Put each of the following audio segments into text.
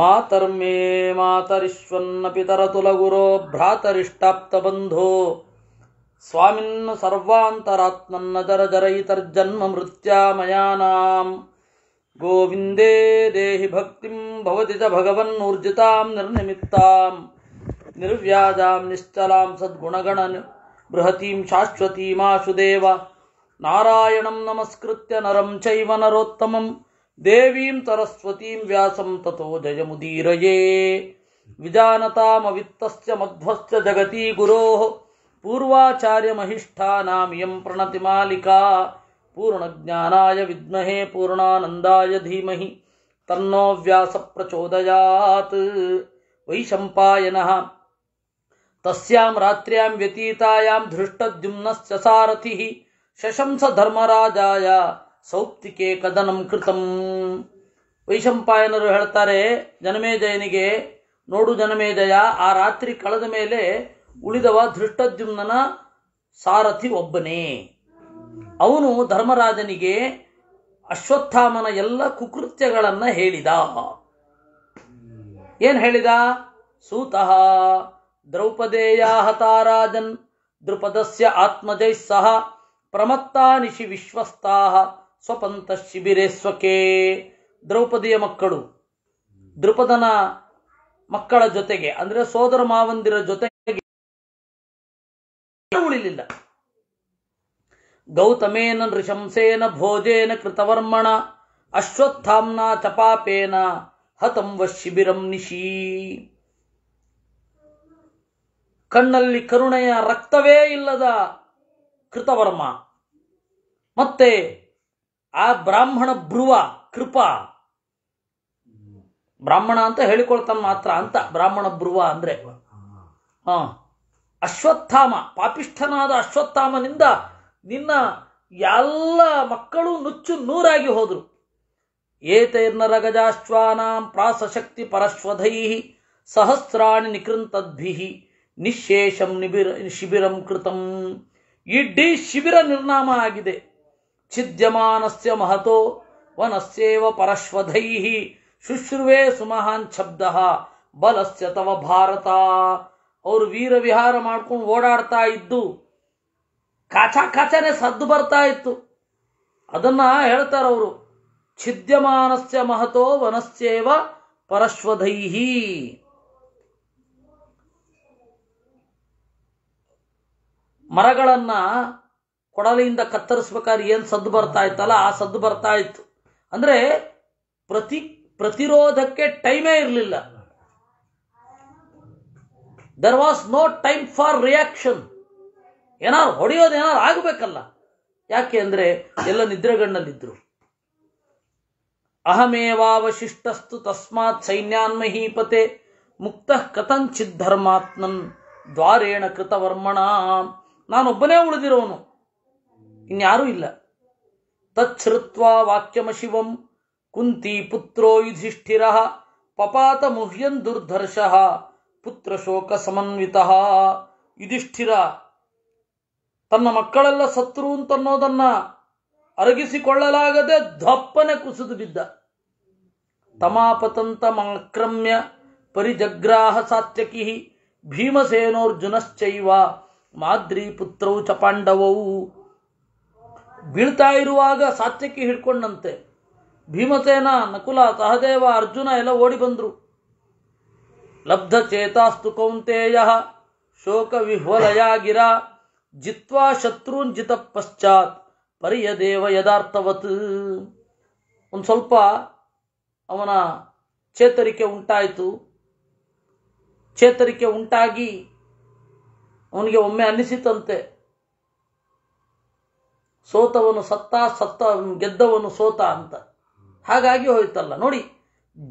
ಮಾತರ್ಮೇ ಮಾತರಿಶ್ವನ್ನ ಪಿತರತುಲಗುರೋ ಭ್ರಾತರಿಷ್ಟಾಪ್ತಬಂಧೋ ಸ್ವಾಮಿನ್ನ ಸರ್ವಾಂತರಾತ್ಮನ್ನ ಜರ ಜರಯಿತರ್ಜನ್ಮ ಮೃತ್ಯಾಮಯಾನಾಂ ಗೋವಿಂದೇ ದೇಹಿ ಭಕ್ತಿಂ ಭವತಿ ಚ ಭಗವನ್ನೂರ್ಜಿತಾಂ ನಿರ್ನಿಮಿತ್ತಾಂ ನಿರ್ವ್ಯಾಜಾಂ ನಿಶ್ಚಲಾಂ ಸದ್ಗುಣಗಣ ಬೃಹತೀಂ ಶಾಶ್ವತೀಮಾಶುದೇವ ನಾರಾಯಣಂ ನಮಸ್ಕೃತ್ಯ ನರಂ ಚೈವ ನರೋತ್ತಮಂ ದೇವೀಂ ಸರಸ್ವತೀಂ ವ್ಯಾಸಂ ತಥೋ ಜಯಮುದೀರಯೇ ವಿಜಾನತಾಮವಿತ್ತಸ್ಯ ಮಧ್ವಶ್ಚ ಜಗತಿ ಗುರೋಃ पूर्वाचार्यमहिष्ठानां यं प्रणति पूर्णज्ञानाय विद्महे पूर्णानन्दाय धीमहि तन्नो व्यासप्रचोदयात् वैशम्पायनः तस्यां रात्र्यां व्यतीतायां धृष्टद्युम्नस्य सारथिः शशंस धर्मराजाय ಸೌಪ್ತಿಕೆ ಕದನಂ ಕೃತಂ ವೈಶಂಪಾಯನರು ಹೇಳ್ತಾರೆ ಜನಮೇಜಯನಿಗೆ ನೋಡು ಜನಮೇಜಯ ಆ ರಾತ್ರಿ ಕಳೆದ ಮೇಲೆ ಉಳಿದವ ಧೃಷ್ಟದ್ಯುಮ್ನ ಸಾರಥಿ ಒಬ್ಬನೇ ಅವನು ಧರ್ಮರಾಜನಿಗೆ ಅಶ್ವತ್ಥಾಮನ ಎಲ್ಲ ಕುಕೃತ್ಯಗಳನ್ನು ಹೇಳಿದ ಏನು ಹೇಳಿದ ಸೂತಃ ದ್ರೌಪದೇಯ ಹತಾರಾಜನ್ ದೃಪದಸ್ಯ ಆತ್ಮಜೈ ಸಹ ಪ್ರಮತ್ತಾ ನಿಶಿ ವಿಶ್ವಸ್ತಾಹ ಸ್ವಪಂತ ಶಿಬಿರೇ ಸ್ವಕೆ ದ್ರೌಪದಿಯ ಮಕ್ಕಳು ದೃಪದನ ಮಕ್ಕಳ ಜೊತೆಗೆ ಅಂದ್ರೆ ಸೋದರ ಮಾವಂದಿರ ಜೊತೆಗೆ ಉಳಿಲಿಲ್ಲ ಗೌತಮೇನ ನೃಶಂಸೇನ ಭೋಜೇನ ಕೃತವರ್ಮಣ ಅಶ್ವತ್ಥಾಮ್ನ ಚಪಾಪೇನ ಹತಂವ ಶಿಬಿರಂ ನಿಶಿ ಕಣ್ಣಲ್ಲಿ ಕರುಣೆಯ ರಕ್ತವೇ ಇಲ್ಲದ ಕೃತವರ್ಮ ಮತ್ತೆ ಆ ಬ್ರಾಹ್ಮಣ ಬ್ರುವ ಕೃಪಾ ಬ್ರಾಹ್ಮಣ ಅಂತ ಹೇಳಿಕೊಳ್ತಾನ ಮಾತ್ರ ಅಂತ ಬ್ರಾಹ್ಮಣ ಬ್ರುವ ಅಂದ್ರೆ ಹ ಅಶ್ವತ್ಥಾಮ ಪಾಪಿಷ್ಠನಾದ ಅಶ್ವತ್ಥಾಮನಿಂದ ನಿನ್ನ ಎಲ್ಲ ಮಕ್ಕಳು ನುಚ್ಚು ನೂರಾಗಿ ಹೋದರು ಏತೈರ್ನರಗಜಾಶ್ವಾನಾಂ ಪ್ರಾಸಶಕ್ತಿ ಪರಶ್ವಧೈ ಸಹಸ್ರಾಣಿ ನಿಕೃಂತದ್ಭಿ ನಿಶೇಷಂ ನಿಬಿರ ಶಿಬಿರಂ ಕೃತಂ ಇಡೀ ಶಿಬಿರ ನಿರ್ನಾಮ ಆಗಿದೆ ಛಿದ್ಯಮಾನಸ್ಯ ಮಹತೋ ವನಸ್ಯೇವ ಪರಶ್ವಧೈಃ ಶುಶ್ರುವೆ ಸುಮಹಾನ್ ಶಬ್ದಃ ಬಲಸ್ಯ ತವ ಭಾರತ ಅವರು ವೀರ ವಿಹಾರ ಮಾಡ್ಕೊಂಡು ಓಡಾಡ್ತಾ ಇದ್ದು ಕಾಚ ಕಾಚಾನೆ ಸದ್ದು ಬರ್ತಾ ಇತ್ತು ಅದನ್ನ ಅವರು ಛಿದ್ಯಮಾನಸ್ಯ ಮಹತೋ ವನಸ್ಯೇವ ಪರಶ್ವಧೈಹಿ ಮರಗಳನ್ನ ಕೊಡಲಿಯಿಂದ ಕತ್ತರಿಸ್ಬೇಕಾದ್ರೆ ಏನು ಸದ್ದು ಬರ್ತಾ ಇತ್ತಲ್ಲ ಆ ಸದ್ದು ಬರ್ತಾ ಇತ್ತು ಅಂದ್ರೆ ಪ್ರತಿ ಪ್ರತಿರೋಧಕ್ಕೆ ಟೈಮೇ ಇರಲಿಲ್ಲ there was no time for reaction ಏನಾರು ಹೊಡೆಯೋದು ಏನಾರು ಆಗಬೇಕಲ್ಲ ಯಾಕೆ ಅಂದ್ರೆ ಎಲ್ಲ ನಿದ್ರೆಗಣ್ಣಲ್ಲಿದ್ದರು ಅಹಮೇವಾವಶಿಷ್ಟಸ್ತು ತಸ್ಮಾತ್ ಸೈನ್ಯಾನ್ಮಹೀಪತೆ ಮುಕ್ತ ಕಥಂಚಿತ್ ಧರ್ಮಾತ್ಮನ್ ದ್ವಾರೇಣ ಕೃತವರ್ಮಣ ನಾನೊಬ್ಬನೇ ಉಳಿದಿರೋನು ಇನ್ಯಾರೂ ಇಲ್ಲ ವಾಕ್ಯಮ ಶಿವಂ ಕುಂತಿ ಪುತ್ರೋ ಯುಧಿಷ್ಠಿರ ಪಪಾತ ಮುಹ್ಯನ್ ದುರ್ಧರ್ಷ ಪುತ್ರ ಶೋಕ ಸಮನ್ವಿತ ಯುಧಿಷ್ಠಿರ ತನ್ನ ಮಕ್ಕಳೆಲ್ಲ ಸತ್ರು ಅಂತನ್ನೋದನ್ನ ಅರಗಿಸಿಕೊಳ್ಳಲಾಗದೆ ದಪ್ಪನೆ ಕುಸಿದು ಬಿದ್ದ ತಮಾಪತಂತ ಮಕ್ರಮ್ಯ ಪರಿಜಗ್ರಾಹ ಸಾತ್ಯಕಿ ಭೀಮಸೇನೋರ್ಜುನಶ್ಚೈವ ಮಾದ್ರಿ ಪುತ್ರೌ ಚ ಪಾಂಡವೌ ಬೀಳ್ತಾ ಇರುವಾಗ ಸಾತ್ಯಕ್ಕೆ ಹಿಡ್ಕೊಂಡಂತೆ ಭೀಮಸೇನ ನಕುಲ ಸಹದೇವ ಅರ್ಜುನ ಎಲ್ಲ ಓಡಿ ಬಂದರು ಲಬ್ಧ ಚೇತಾಸ್ತು ಕೌಂತೆಯ ಶೋಕ ವಿಹ್ವಲಯಾಗಿರ ಜಿತ್ವಾ ಶತ್ರುನ್ ಜಿತ ಪಶ್ಚಾತ್ ಪರಿಯ ದೇವ ಯದಾರ್ಥವತ್ ಒಂದು ಸ್ವಲ್ಪ ಅವನ ಚೇತರಿಕೆ ಉಂಟಾಯಿತು ಚೇತರಿಕೆ ಉಂಟಾಗಿ ಅವನಿಗೆ ಒಮ್ಮೆ ಅನ್ನಿಸಿತಂತೆ ಸೋತವನು ಸತ್ತ ಸತ್ತ ಗೆದ್ದವನು ಸೋತ ಅಂತ ಹಾಗಾಗಿ ಹೋಯ್ತಲ್ಲ ನೋಡಿ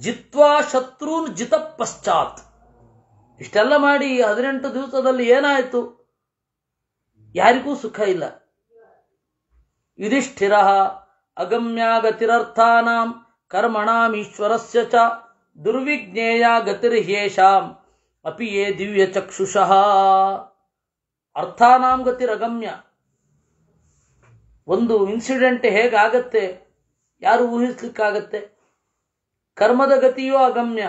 ಜಿತ್ವಾ ಶತ್ರುನ್ ಜಿತ ಪಶ್ಚಾತ್ ಇಷ್ಟೆಲ್ಲ ಮಾಡಿ ಹದಿನೆಂಟು ದಿವಸದಲ್ಲಿ ಏನಾಯಿತು ಯಾರಿಗೂ ಸುಖ ಇಲ್ಲ ಯುಧಿಷ್ಠಿರ ಅಗಮ್ಯಾಗತಿರರ್ಥಾನಾಂ ಕರ್ಮಣಾಂ ಈಶ್ವರಸ್ಯ ಚ ದುರ್ವಿಜ್ಞೇಯ ಗತಿರ್ಹೇಷಾಂ ಅಪಿ ಯೇ ದಿವ್ಯ ಚಕ್ಷುಷಃ ಅರ್ಥಾನಾಂ ಗತಿರಗಮ್ಯ ಒಂದು ಇನ್ಸಿಡೆಂಟ್ ಹೇಗಾಗತ್ತೆ ಯಾರು ಊಹಿಸ್ಲಿಕ್ಕಾಗತ್ತೆ ಕರ್ಮದ ಗತಿಯೂ ಅಗಮ್ಯ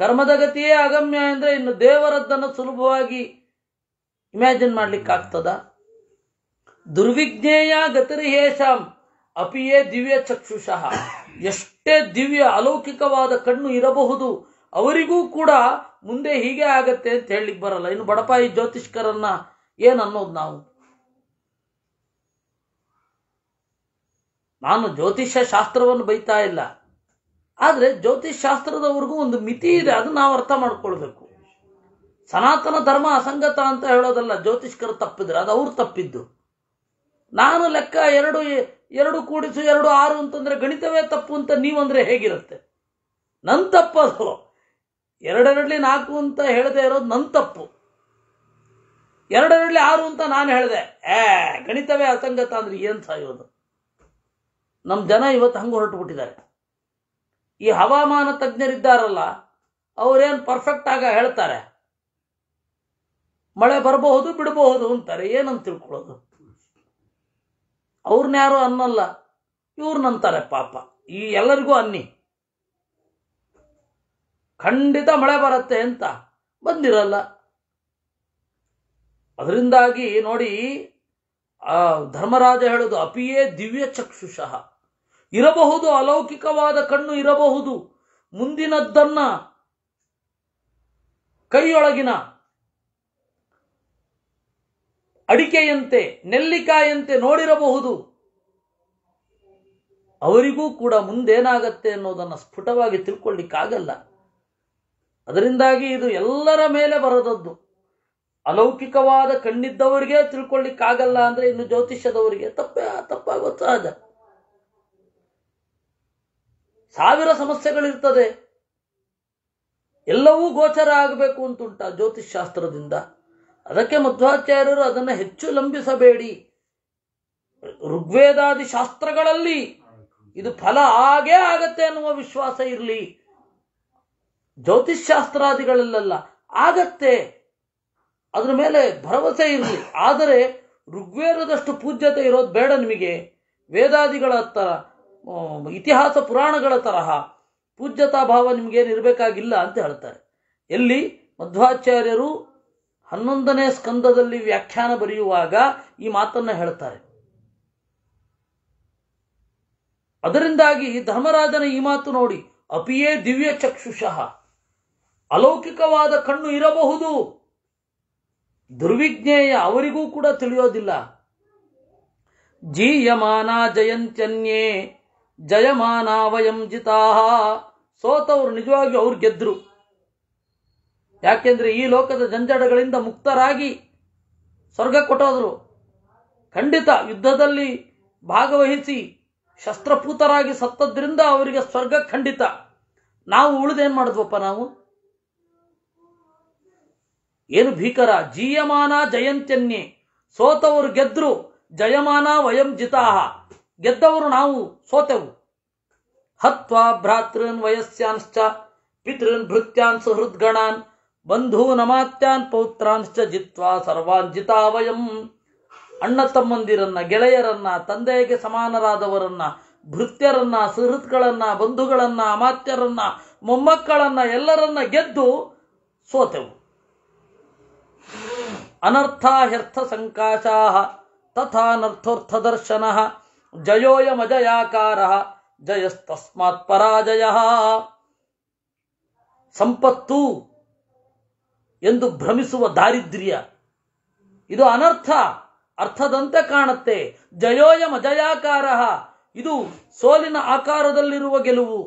ಕರ್ಮದ ಗತಿಯೇ ಅಗಮ್ಯ ಅಂದರೆ ಇನ್ನು ದೇವರದ್ದನ್ನು ಸುಲಭವಾಗಿ ಇಮ್ಯಾಜಿನ್ ಮಾಡ್ಲಿಕ್ಕಾಗ್ತದ ದುರ್ವಿಜ್ಞೇಯ ಗತಿರ್ಹೇಷಾಂ ಅಪಿಯೇ ದಿವ್ಯ ಚಕ್ಷುಷಃ ಎಷ್ಟೇ ದಿವ್ಯ ಅಲೌಕಿಕವಾದ ಕಣ್ಣು ಇರಬಹುದು ಅವರಿಗೂ ಕೂಡ ಮುಂದೆ ಹೀಗೆ ಆಗತ್ತೆ ಅಂತ ಹೇಳಲಿಕ್ಕೆ ಬರಲ್ಲ ಇನ್ನು ಬಡಪಾಯಿ ಜ್ಯೋತಿಷ್ಕರನ್ನ ಏನನ್ನೋದು ನಾವು ನಾನು ಜ್ಯೋತಿಷ್ಯ ಶಾಸ್ತ್ರವನ್ನು ಬೈತಾ ಇಲ್ಲ ಆದರೆ ಜ್ಯೋತಿಷ್ ಶಾಸ್ತ್ರದವರೆಗೂ ಒಂದು ಮಿತಿ ಇದೆ ಅದು ನಾವು ಅರ್ಥ ಮಾಡ್ಕೊಳ್ಬೇಕು ಸನಾತನ ಧರ್ಮ ಅಸಂಗತ ಅಂತ ಹೇಳೋದಲ್ಲ ಜ್ಯೋತಿಷ್ಕರು ತಪ್ಪಿದ್ರೆ ಅದು ಅವ್ರು ತಪ್ಪಿದ್ದು ನಾನು ಲೆಕ್ಕ ಎರಡು ಎರಡು ಕೂಡಿಸು ಎರಡು ಆರು ಅಂತಂದ್ರೆ ಗಣಿತವೇ ತಪ್ಪು ಅಂತ ನೀವಂದ್ರೆ ಹೇಗಿರುತ್ತೆ ನನ್ನ ಅದು ಎರಡೆರಡ್ಲಿ ನಾಲ್ಕು ಅಂತ ಹೇಳದೆ ಇರೋದು ನನ್ನ ತಪ್ಪು ಎರಡೆರಡ್ಲಿ ಆರು ಅಂತ ನಾನು ಹೇಳಿದೆ ಏ ಗಣಿತವೇ ಅಸಂಗತ ಅಂದ್ರೆ ಏನು ಸಾಯೋದು ನಮ್ಮ ಜನ ಇವತ್ತು ಹಂಗೆ ಹೊರಟು ಬಿಟ್ಟಿದ್ದಾರೆ ಈ ಹವಾಮಾನ ತಜ್ಞರಿದ್ದಾರಲ್ಲ ಅವರೇನು ಪರ್ಫೆಕ್ಟ್ ಆಗ ಹೇಳ್ತಾರೆ ಮಳೆ ಬರಬಹುದು ಬಿಡಬಹುದು ಅಂತಾರೆ ಏನಂತ ತಿಳ್ಕೊಳ್ಳೋದು ಅವ್ರನ್ನ ಯಾರು ಅನ್ನಲ್ಲ ಇವ್ರನ್ನಂತಾರೆ ಪಾಪ ಈ ಎಲ್ಲರಿಗೂ ಅನ್ನಿ ಖಂಡಿತ ಮಳೆ ಬರುತ್ತೆ ಅಂತ ಬಂದಿರಲ್ಲ ಅದರಿಂದಾಗಿ ನೋಡಿ ಆ ಧರ್ಮರಾಜ ಹೇಳೋದು ಅಪಿಯೇ ದಿವ್ಯ ಚಕ್ಷುಷಃ ಇರಬಹುದು ಅಲೌಕಿಕವಾದ ಕಣ್ಣು ಇರಬಹುದು ಮುಂದಿನದ್ದನ್ನ ಕೈಯೊಳಗಿನ ಅಡಿಕೆಯಂತೆ ನೆಲ್ಲಿಕಾಯಂತೆ ನೋಡಿರಬಹುದು ಅವರಿಗೂ ಕೂಡ ಮುಂದೇನಾಗತ್ತೆ ಅನ್ನೋದನ್ನು ಸ್ಫುಟವಾಗಿ ತಿಳ್ಕೊಳ್ಳಿಕ್ಕಾಗಲ್ಲ ಅದರಿಂದಾಗಿ ಇದು ಎಲ್ಲರ ಮೇಲೆ ಬರದದ್ದು ಅಲೌಕಿಕವಾದ ಕಣ್ಣಿದ್ದವರಿಗೆ ತಿಳ್ಕೊಳ್ಳಿಕ್ಕಾಗಲ್ಲ ಅಂದರೆ ಇನ್ನು ಜ್ಯೋತಿಷ್ಯದವರಿಗೆ ತಪ್ಪೇ ತಪ್ಪಾಗೋದು ಸಹಜ ಸಾವಿರ ಸಮಸ್ಯೆಗಳಿರ್ತದೆ ಎಲ್ಲವೂ ಗೋಚರ ಆಗಬೇಕು ಅಂತುಂಟ ಜ್ಯೋತಿಷ್ ಶಾಸ್ತ್ರದಿಂದ ಅದಕ್ಕೆ ಮಧ್ವಾಚಾರ್ಯರು ಅದನ್ನು ಹೆಚ್ಚು ಲಂಬಿಸಬೇಡಿ ಋಗ್ವೇದಾದಿ ಶಾಸ್ತ್ರಗಳಲ್ಲಿ ಇದು ಫಲ ಆಗೇ ಆಗತ್ತೆ ಅನ್ನುವ ವಿಶ್ವಾಸ ಇರಲಿ ಜ್ಯೋತಿಷ್ ಶಾಸ್ತ್ರಾದಿಗಳಲ್ಲ ಆಗತ್ತೆ ಅದರ ಮೇಲೆ ಭರವಸೆ ಇರಲಿ ಆದರೆ ಋಗ್ವೇದದಷ್ಟು ಪೂಜ್ಯತೆ ಇರೋದು ಬೇಡ ನಿಮಗೆ ವೇದಾದಿಗಳ ಹತ್ತರ ಇತಿಹಾಸ ಪುರಾಣಗಳ ತರಹ ಪೂಜ್ಯತಾ ಭಾವ ನಿಮ್ಗೇನು ಇರಬೇಕಾಗಿಲ್ಲ ಅಂತ ಹೇಳ್ತಾರೆ ಎಲ್ಲಿ ಮಧ್ವಾಚಾರ್ಯರು ಹನ್ನೊಂದನೇ ಸ್ಕಂದದಲ್ಲಿ ವ್ಯಾಖ್ಯಾನ ಬರೆಯುವಾಗ ಈ ಮಾತನ್ನ ಹೇಳ್ತಾರೆ ಅದರಿಂದಾಗಿ ಧರ್ಮರಾಜನ ಈ ಮಾತು ನೋಡಿ ಅಪಿಯೇ ದಿವ್ಯ ಚಕ್ಷುಷಃ ಅಲೌಕಿಕವಾದ ಕಣ್ಣು ಇರಬಹುದು ದುರ್ವಿಜ್ಞೇಯ ಅವರಿಗೂ ಕೂಡ ತಿಳಿಯೋದಿಲ್ಲ ಜೀಯಮಾನ ಜಯಂತ್ಯನ್ಯೇ ಜಯಮಾನ ವಯಂ ಜಿತಾಹ ಸೋತವ್ರು ನಿಜವಾಗಿ ಅವ್ರು ಗೆದ್ರು ಯಾಕೆಂದ್ರೆ ಈ ಲೋಕದ ಜಂಜಡಗಳಿಂದ ಮುಕ್ತರಾಗಿ ಸ್ವರ್ಗ ಕೊಟ್ಟೋದ್ರು ಖಂಡಿತ ಯುದ್ಧದಲ್ಲಿ ಭಾಗವಹಿಸಿ ಶಸ್ತ್ರಪೂತರಾಗಿ ಸತ್ತದ್ರಿಂದ ಅವರಿಗೆ ಸ್ವರ್ಗ ಖಂಡಿತ ನಾವು ಉಳಿದೇನು ಮಾಡಿದ್ವಪ್ಪ ನಾವು ಏನು ಭೀಕರ ಜೀಯಮಾನ ಜಯಂತ್ಯನ್ಯೆ ಸೋತವರು ಗೆದ್ರು ಜಯಮಾನ ವಯಂ ಜಿತಾಹ ಗೆದ್ದವರು ನಾವು ಸೋತೆವು ಹತ್ವಾ ಭ್ರಾತೃನ್ ವಯಸ್ಸ್ಯಾಂಶ್ಚ ಪಿತೃನ್ ಭೃತ್ಯಾನ್ ಸುಹೃದ್ಗಣಾನ್ ನಮಾತ್ಯಾನ್ ಪೌತ್ರಾಂಶ್ಚ ಜಿತ್ವಾ ಸರ್ವಾನ್ ಜಿತಾವಯಂ ಅಣ್ಣ ತಮ್ಮಂದಿರನ್ನ ಗೆಳೆಯರನ್ನ ತಂದೆಗೆ ಸಮಾನರಾದವರನ್ನ ಭೃತ್ಯರನ್ನ ಸುಹೃತ್ಗಳನ್ನ ಬಂಧುಗಳನ್ನ ಅಮಾತ್ಯರನ್ನ ಮೊಮ್ಮಕ್ಕಳನ್ನ ಎಲ್ಲರನ್ನ ಗೆದ್ದು ಸೋತೆವು ಅನರ್ಥ ಹ್ಯರ್ಥ ಸಂಕಾಶಾ ತಥಾ ದರ್ಶನ ಜಯೋಯಮಜಯಾಕಾರ ಜಯಸ್ತಸ್ಮಾತ್ ಪರಾಜಯ ಸಂಪತ್ತು ಎಂದು ಭ್ರಮಿಸುವ ದಾರಿದ್ರ್ಯ ಇದು ಅನರ್ಥ ಅರ್ಥದಂತೆ ಕಾಣುತ್ತೆ ಜಯೋಯಮಜಯಾಕಾರ ಇದು ಸೋಲಿನ ಆಕಾರದಲ್ಲಿರುವ ಗೆಲುವು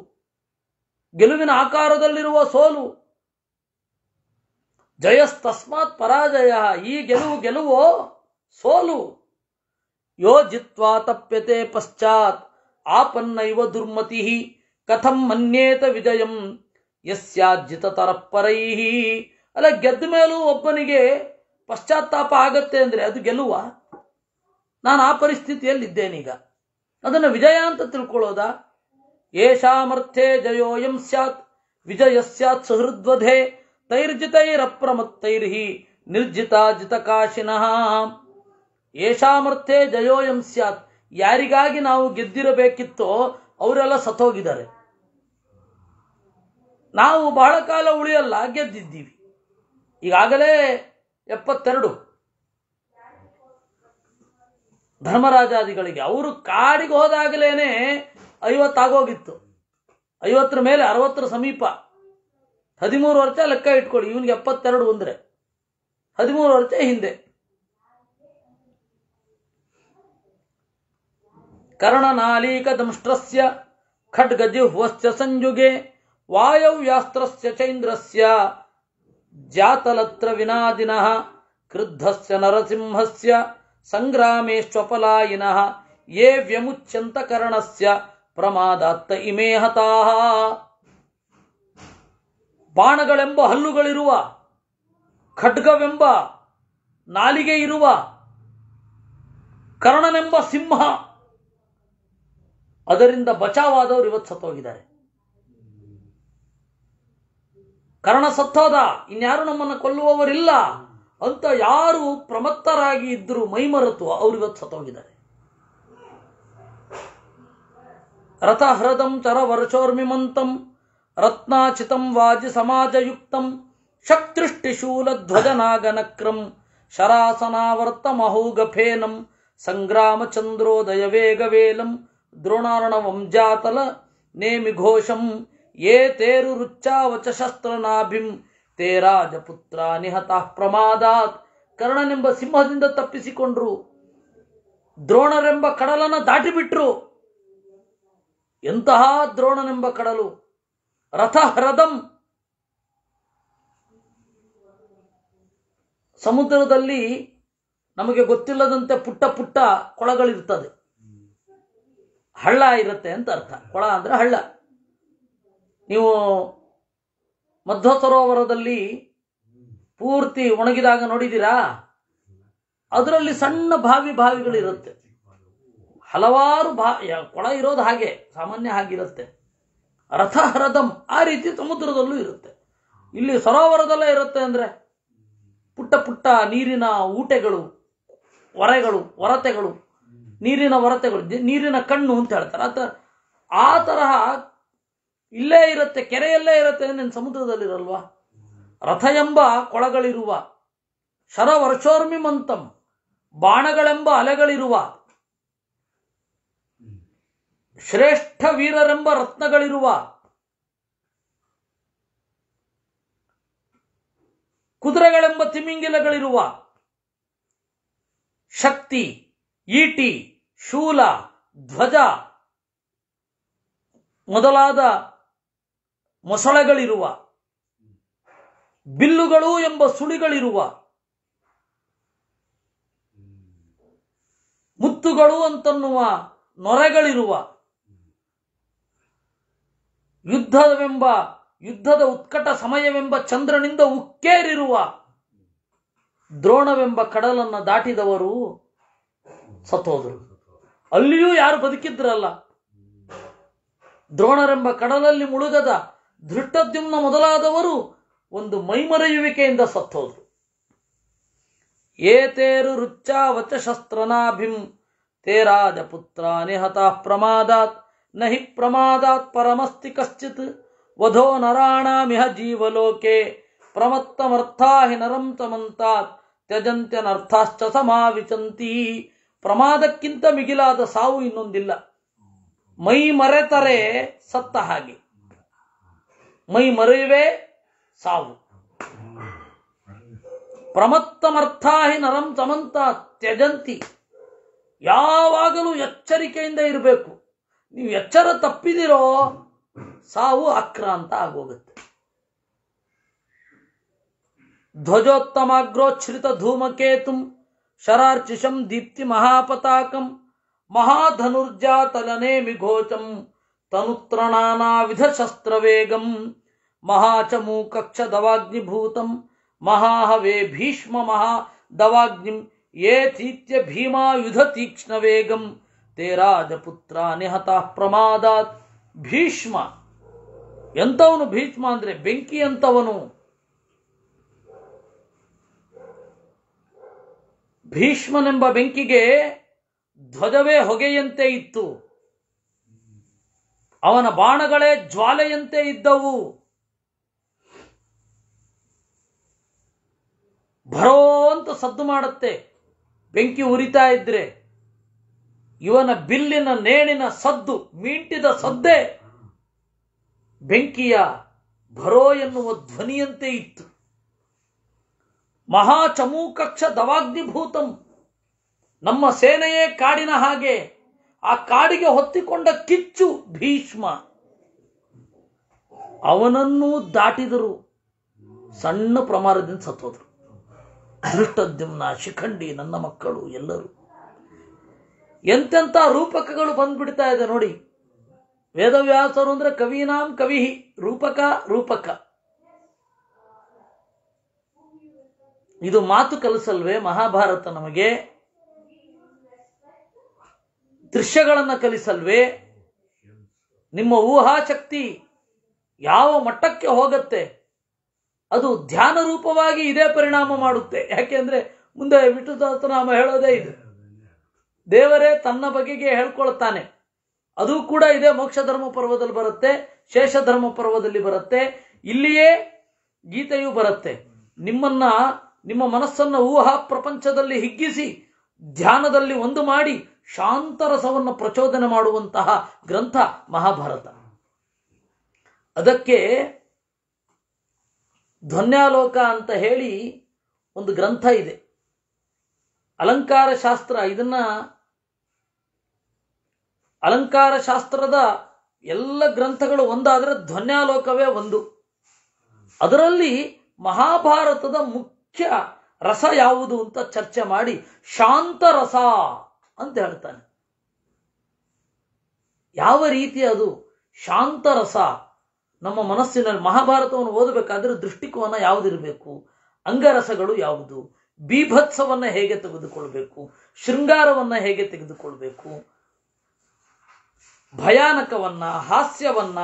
ಗೆಲುವಿನ ಆಕಾರದಲ್ಲಿರುವ ಸೋಲು ಜಯಸ್ತಸ್ಮಾತ್ ಪರಾಜಯ ಈ ಗೆಲುವು ಗೆಲುವೋ ಸೋಲು ಯೋ ಜಿತ್ವಾ ತಪ್ಯತೆ ಪಶ್ಚಾತ್ ಆಪನ್ನೈವ ದುರ್ಮತಿ ಕಥಂ ಮನ್ಯೇತ ವಿಜಯಂ ಯಸ್ಯಾಜಿತ ತರಪ್ಪರೈ ಅಲ್ಲ ಗೆದ್ದ ಮೇಲೂ ಒಬ್ಬನಿಗೆ ಪಶ್ಚಾತ್ತಾಪ ಆಗತ್ತೆ ಅಂದರೆ ಅದು ಗೆಲ್ಲುವ ನಾನು ಆ ಪರಿಸ್ಥಿತಿಯಲ್ಲಿದ್ದೇನೀಗ ಅದನ್ನು ವಿಜಯ ಅಂತ ತಿಳ್ಕೊಳ್ಳೋದ ಏಷಾಮರ್ಥೆ ಜಯೋಯಂ ಸ್ಯಾತ್ ವಿಜಯ ಸ್ಯಾತ್ ಸುಹೃದ್ವಧೆ ತೈರ್ಜಿತೈರಪ್ರಮತ್ತೈರ್ಹಿ ನಿರ್ಜಿತ ಜಿತ ಕಾಶಿನಃ ಏಷಾಮರ್ಥೆ ಜಯೋಯಂ ಸ್ಯಾತ್ ಯಾರಿಗಾಗಿ ನಾವು ಗೆದ್ದಿರಬೇಕಿತ್ತೋ ಅವರೆಲ್ಲ ಸತ್ತೋಗಿದ್ದಾರೆ ನಾವು ಬಹಳ ಕಾಲ ಉಳಿಯಲ್ಲ ಗೆದ್ದಿದ್ದೀವಿ ಈಗಾಗಲೇ ಎಪ್ಪತ್ತೆರಡು ಧರ್ಮರಾಜಾದಿಗಳಿಗೆ ಅವರು ಕಾಡಿಗೆ ಹೋದಾಗಲೇನೆ ಐವತ್ತಾಗೋಗಿತ್ತು ಐವತ್ತರ ಮೇಲೆ ಅರವತ್ತರ ಸಮೀಪ ಹದಿಮೂರು ವರ್ಷ ಲೆಕ್ಕ ಇಟ್ಕೊಳ್ಳಿ ಇವನಿಗೆ ಎಪ್ಪತ್ತೆರಡು ಅಂದರೆ ಹದಿಮೂರು ವರ್ಷ ಹಿಂದೆ ಕರ್ಣನಾಲೀಕ ದಂಷ್ಟ್ರಸ್ಯ ಖಡ್ಗಜಿಹ್ವಸ್ಯ ಸಂಯುಗೆ ವಾಯವ್ಯಾಸ್ತ್ರಸ್ಯ ಚೈಂದ್ರಸ್ಯ ಜಾತಲತ್ರ ವಿನಾದಿನಃ ಕೃದ್ಧಸ್ಯ ನರಸಿಂಹಸ್ಯ ಸಂಗ್ರಾಮೇಶ್ವಪಲಾಯಿನಃ ಯೇ ವ್ಯಮುಚ್ಯಂತ ಕರ್ಣಸ್ಯ ಪ್ರಮಾದಾತ್ತ ಇಮೇ ಹತಾಹ ಬಾಣಗಳೆಂಬ ಹಲ್ಲುಗಳಿರುವ ಖಡ್ಗವೆಂಬ ನಾಲಿಗೆ ಇರುವ ಕರ್ಣನೆಂಬ ಸಿಂಹ ಅದರಿಂದ ಬಚಾವಾದವರು ಇವತ್ತು ಸತ್ತೋಗಿದ್ದಾರೆ ಕರ್ಣ ಸತ್ತೋದ ಇನ್ಯಾರು ನಮ್ಮನ್ನು ಕೊಲ್ಲುವವರಿಲ್ಲ ಅಂತ ಯಾರು ಪ್ರಮತ್ತರಾಗಿ ಮೈಮರತು ಅವರು ಇವತ್ತು ಸತ್ತೋಗಿದ್ದಾರೆ ರಥ ಹೃದಂ ಚರ ವರ್ಷೋರ್ಮಿಮಂತಂ ರತ್ನಾಚಿತಂ ವಾಜಿ ಸಮಾಜಯುಕ್ತಂ ಶಕ್ತೃಷ್ಟಿಶೂಲ ನಾಗನಕ್ರಂ ಶರಾಸನಾವರ್ತ ಮಹೋಗಫೇನಂ ಸಂಗ್ರಾಮ ಚಂದ್ರೋದಯ ವೇಗವೇಲಂ ದ್ರೋಣಾರ್ಣ ವಂಜಾತಲ ನೇಮಿ ಘೋಷಂ ಏ ತೇರು ರುಚ್ಚಾವಚ ಶಸ್ತ್ರನಾಭಿಂ ತೇ ರಾಜಪುತ್ರ ನಿಹತಃ ಪ್ರಮಾದಾತ್ ಕರ್ಣನೆಂಬ ಸಿಂಹದಿಂದ ತಪ್ಪಿಸಿಕೊಂಡ್ರು ದ್ರೋಣರೆಂಬ ಕಡಲನ ದಾಟಿಬಿಟ್ರು ಎಂತಹ ದ್ರೋಣನೆಂಬ ಕಡಲು ರಥ ಹ್ರದಂ ಸಮುದ್ರದಲ್ಲಿ ನಮಗೆ ಗೊತ್ತಿಲ್ಲದಂತೆ ಪುಟ್ಟ ಪುಟ್ಟ ಕೊಳಗಳಿರ್ತದೆ ಹಳ್ಳ ಇರುತ್ತೆ ಅಂತ ಅರ್ಥ ಕೊಳ ಅಂದ್ರೆ ಹಳ್ಳ ನೀವು ಮಧ್ವ ಸರೋವರದಲ್ಲಿ ಪೂರ್ತಿ ಒಣಗಿದಾಗ ನೋಡಿದ್ದೀರಾ ಅದರಲ್ಲಿ ಸಣ್ಣ ಬಾವಿ ಬಾವಿಗಳಿರುತ್ತೆ ಹಲವಾರು ಭಾ ಕೊಳ ಇರೋದು ಹಾಗೆ ಸಾಮಾನ್ಯ ಹಾಗಿರುತ್ತೆ ರಥ ಹರದಂ ಆ ರೀತಿ ಸಮುದ್ರದಲ್ಲೂ ಇರುತ್ತೆ ಇಲ್ಲಿ ಸರೋವರದಲ್ಲೇ ಇರುತ್ತೆ ಅಂದರೆ ಪುಟ್ಟ ಪುಟ್ಟ ನೀರಿನ ಊಟೆಗಳು ಒರೆಗಳು ಒರತೆಗಳು ನೀರಿನ ಹೊರತೆಗಳು ನೀರಿನ ಕಣ್ಣು ಅಂತ ಹೇಳ್ತಾರೆ ಆತ ಆ ತರಹ ಇಲ್ಲೇ ಇರುತ್ತೆ ಕೆರೆಯಲ್ಲೇ ಇರುತ್ತೆ ನಿನ್ನ ಸಮುದ್ರದಲ್ಲಿರಲ್ವಾ ರಥ ಎಂಬ ಕೊಳಗಳಿರುವ ಶರ ವರ್ಷೋರ್ಮಿ ಮಂತಂ ಬಾಣಗಳೆಂಬ ಅಲೆಗಳಿರುವ ಶ್ರೇಷ್ಠ ವೀರರೆಂಬ ರತ್ನಗಳಿರುವ ಕುದುರೆಗಳೆಂಬ ತಿಮಿಂಗಿಲಗಳಿರುವ ಶಕ್ತಿ ಈಟಿ ಶೂಲ ಧ್ವಜ ಮೊದಲಾದ ಮೊಸಳೆಗಳಿರುವ ಬಿಲ್ಲುಗಳು ಎಂಬ ಸುಳಿಗಳಿರುವ ಮುತ್ತುಗಳು ಅಂತನ್ನುವ ನೊರೆಗಳಿರುವ ಯುದ್ಧವೆಂಬ ಯುದ್ಧದ ಉತ್ಕಟ ಸಮಯವೆಂಬ ಚಂದ್ರನಿಂದ ಉಕ್ಕೇರಿರುವ ದ್ರೋಣವೆಂಬ ಕಡಲನ್ನು ದಾಟಿದವರು ಸತ್ತೋದ್ರು ಅಲ್ಲಿಯೂ ಯಾರು ಬದುಕಿದ್ರಲ್ಲ ದ್ರೋಣರೆಂಬ ಕಡಲಲ್ಲಿ ಮುಳುಗದ ಧೃಟ್ಟದ್ಯುಮ್ನ ಮೊದಲಾದವರು ಒಂದು ಮೈಮರೆಯುವಿಕೆಯಿಂದ ಸತ್ತೋದ್ರು ಏತೇರು ರುಚ್ಚ ವಚಶಸ್ತ್ರನಾಭಿಂ ತೇರಾಜ ಪುತ್ರ ನಿಹತ ಪ್ರಮಾದಾತ್ ನಹಿ ಪ್ರಮಾದಾತ್ ಪರಮಸ್ತಿ ಕಶ್ಚಿತ್ ವಧೋ ನರಾಣಾಮಿಹ ಜೀವಲೋಕೆ ಪ್ರಮತ್ತಮರ್ಥಾ ಹಿ ನರಂ ತ್ಯಜಂತ್ಯನರ್ಥಾಶ್ಚ ಸಮಾವಿಚಂತಿ ಪ್ರಮಾದಕ್ಕಿಂತ ಮಿಗಿಲಾದ ಸಾವು ಇನ್ನೊಂದಿಲ್ಲ ಮೈ ಮರೆತರೆ ಸತ್ತ ಹಾಗೆ ಮೈ ಮರೆಯುವೆ ಸಾವು ಪ್ರಮತ್ತಮರ್ಥಾಹಿ ನರಂ ತಮಂತ ತ್ಯಜಂತಿ ಯಾವಾಗಲೂ ಎಚ್ಚರಿಕೆಯಿಂದ ಇರಬೇಕು ನೀವು ಎಚ್ಚರ ತಪ್ಪಿದಿರೋ ಸಾವು ಆಕ್ರಾಂತ ಆಗೋಗುತ್ತೆ ಧ್ವಜೋತ್ತಮಾಗ್ರೋಚ್ಛ್ರಿತ ಧೂಮಕೇತುಂ ಶರಾರ್ಚಿಷಂ ದೀಪ್ತಿ ಮಹಾಪತಾಕಂ ಮಹಾಧನುರ್ಜಾತಲನೇಮಿಘೋಚಂ ತನುತ್ರನಾನಾವಿಧ ಶಸ್ತ್ರವೇಗಂ ಮಹಾಚಮೂಕಕ್ಷದವಾಗ್ನಿಭೂತಂ ಮಹಾಹವೇ ಭೀಷ್ಮ ಮಹಾ ದವಾಗ್ನಿಂ ಏಥೀತ್ಯ ಭೀಮಾಯುಧ ತೀಕ್ಷ್ಣವೇಗಂ ತೇ ರಾಜಪುತ್ರ ನಿಹತಃ ಪ್ರಮಾದಾತ್ ಭೀಷ್ಮ ಎಂಥವನು ಭೀಷ್ಮ ಅಂದರೆ ಭೀಷ್ಮನೆಂಬ ಬೆಂಕಿಗೆ ಧ್ವಜವೇ ಹೊಗೆಯಂತೆ ಇತ್ತು ಅವನ ಬಾಣಗಳೇ ಜ್ವಾಲೆಯಂತೆ ಇದ್ದವು ಭರೋ ಅಂತ ಸದ್ದು ಮಾಡುತ್ತೆ ಬೆಂಕಿ ಉರಿತಾ ಇದ್ರೆ ಇವನ ಬಿಲ್ಲಿನ ನೇಣಿನ ಸದ್ದು ಮೀಂಟಿದ ಸದ್ದೇ ಬೆಂಕಿಯ ಭರೋ ಎನ್ನುವ ಧ್ವನಿಯಂತೆ ಇತ್ತು ಮಹಾ ಮಹಾಚಮೂಕಕ್ಷ ದವಾಗ್ನಿಭೂತಂ ನಮ್ಮ ಸೇನೆಯೇ ಕಾಡಿನ ಹಾಗೆ ಆ ಕಾಡಿಗೆ ಹೊತ್ತಿಕೊಂಡ ಕಿಚ್ಚು ಭೀಷ್ಮ ಅವನನ್ನೂ ದಾಟಿದರು ಸಣ್ಣ ಪ್ರಮಾಣದಿಂದ ಸತ್ತೋದರು ದೃಷ್ಟದ್ಯುಮ್ನ ಶಿಖಂಡಿ ನನ್ನ ಮಕ್ಕಳು ಎಲ್ಲರೂ ಎಂತೆಂಥ ರೂಪಕಗಳು ಬಂದ್ಬಿಡ್ತಾ ಇದೆ ನೋಡಿ ವೇದವ್ಯಾಸರು ಅಂದ್ರೆ ಕವೀನಾಂ ಕವಿಹಿ ರೂಪಕ ರೂಪಕ ಇದು ಮಾತು ಕಲಿಸಲ್ವೇ ಮಹಾಭಾರತ ನಮಗೆ ದೃಶ್ಯಗಳನ್ನು ಕಲಿಸಲ್ವೇ ನಿಮ್ಮ ಊಹಾಶಕ್ತಿ ಯಾವ ಮಟ್ಟಕ್ಕೆ ಹೋಗತ್ತೆ ಅದು ಧ್ಯಾನ ರೂಪವಾಗಿ ಇದೇ ಪರಿಣಾಮ ಮಾಡುತ್ತೆ ಯಾಕೆಂದ್ರೆ ಮುಂದೆ ವಿಠುದಾತನಾಮ ಹೇಳೋದೇ ಇದು ದೇವರೇ ತನ್ನ ಬಗೆಗೆ ಹೇಳ್ಕೊಳ್ತಾನೆ ಅದು ಕೂಡ ಇದೇ ಮೋಕ್ಷ ಧರ್ಮ ಪರ್ವದಲ್ಲಿ ಬರುತ್ತೆ ಶೇಷ ಧರ್ಮ ಪರ್ವದಲ್ಲಿ ಬರುತ್ತೆ ಇಲ್ಲಿಯೇ ಗೀತೆಯೂ ಬರುತ್ತೆ ನಿಮ್ಮನ್ನ ನಿಮ್ಮ ಮನಸ್ಸನ್ನು ಊಹಾ ಪ್ರಪಂಚದಲ್ಲಿ ಹಿಗ್ಗಿಸಿ ಧ್ಯಾನದಲ್ಲಿ ಒಂದು ಮಾಡಿ ಶಾಂತರಸವನ್ನು ಪ್ರಚೋದನೆ ಮಾಡುವಂತಹ ಗ್ರಂಥ ಮಹಾಭಾರತ ಅದಕ್ಕೆ ಧ್ವನ್ಯಾಲೋಕ ಅಂತ ಹೇಳಿ ಒಂದು ಗ್ರಂಥ ಇದೆ ಅಲಂಕಾರ ಶಾಸ್ತ್ರ ಇದನ್ನ ಅಲಂಕಾರ ಶಾಸ್ತ್ರದ ಎಲ್ಲ ಗ್ರಂಥಗಳು ಒಂದಾದರೆ ಧ್ವನ್ಯಾಲೋಕವೇ ಒಂದು ಅದರಲ್ಲಿ ಮಹಾಭಾರತದ ಮುಖ್ಯ ಮುಖ್ಯ ರಸ ಯಾವುದು ಅಂತ ಚರ್ಚೆ ಮಾಡಿ ಶಾಂತ ರಸ ಅಂತ ಹೇಳ್ತಾನೆ ಯಾವ ರೀತಿ ಅದು ಶಾಂತ ರಸ ನಮ್ಮ ಮನಸ್ಸಿನಲ್ಲಿ ಮಹಾಭಾರತವನ್ನು ಓದಬೇಕಾದ್ರೆ ದೃಷ್ಟಿಕೋನ ಯಾವುದಿರಬೇಕು ಅಂಗರಸಗಳು ಯಾವುದು ಬೀಭತ್ಸವನ್ನ ಹೇಗೆ ತೆಗೆದುಕೊಳ್ಬೇಕು ಶೃಂಗಾರವನ್ನ ಹೇಗೆ ತೆಗೆದುಕೊಳ್ಬೇಕು ಭಯಾನಕವನ್ನ ಹಾಸ್ಯವನ್ನ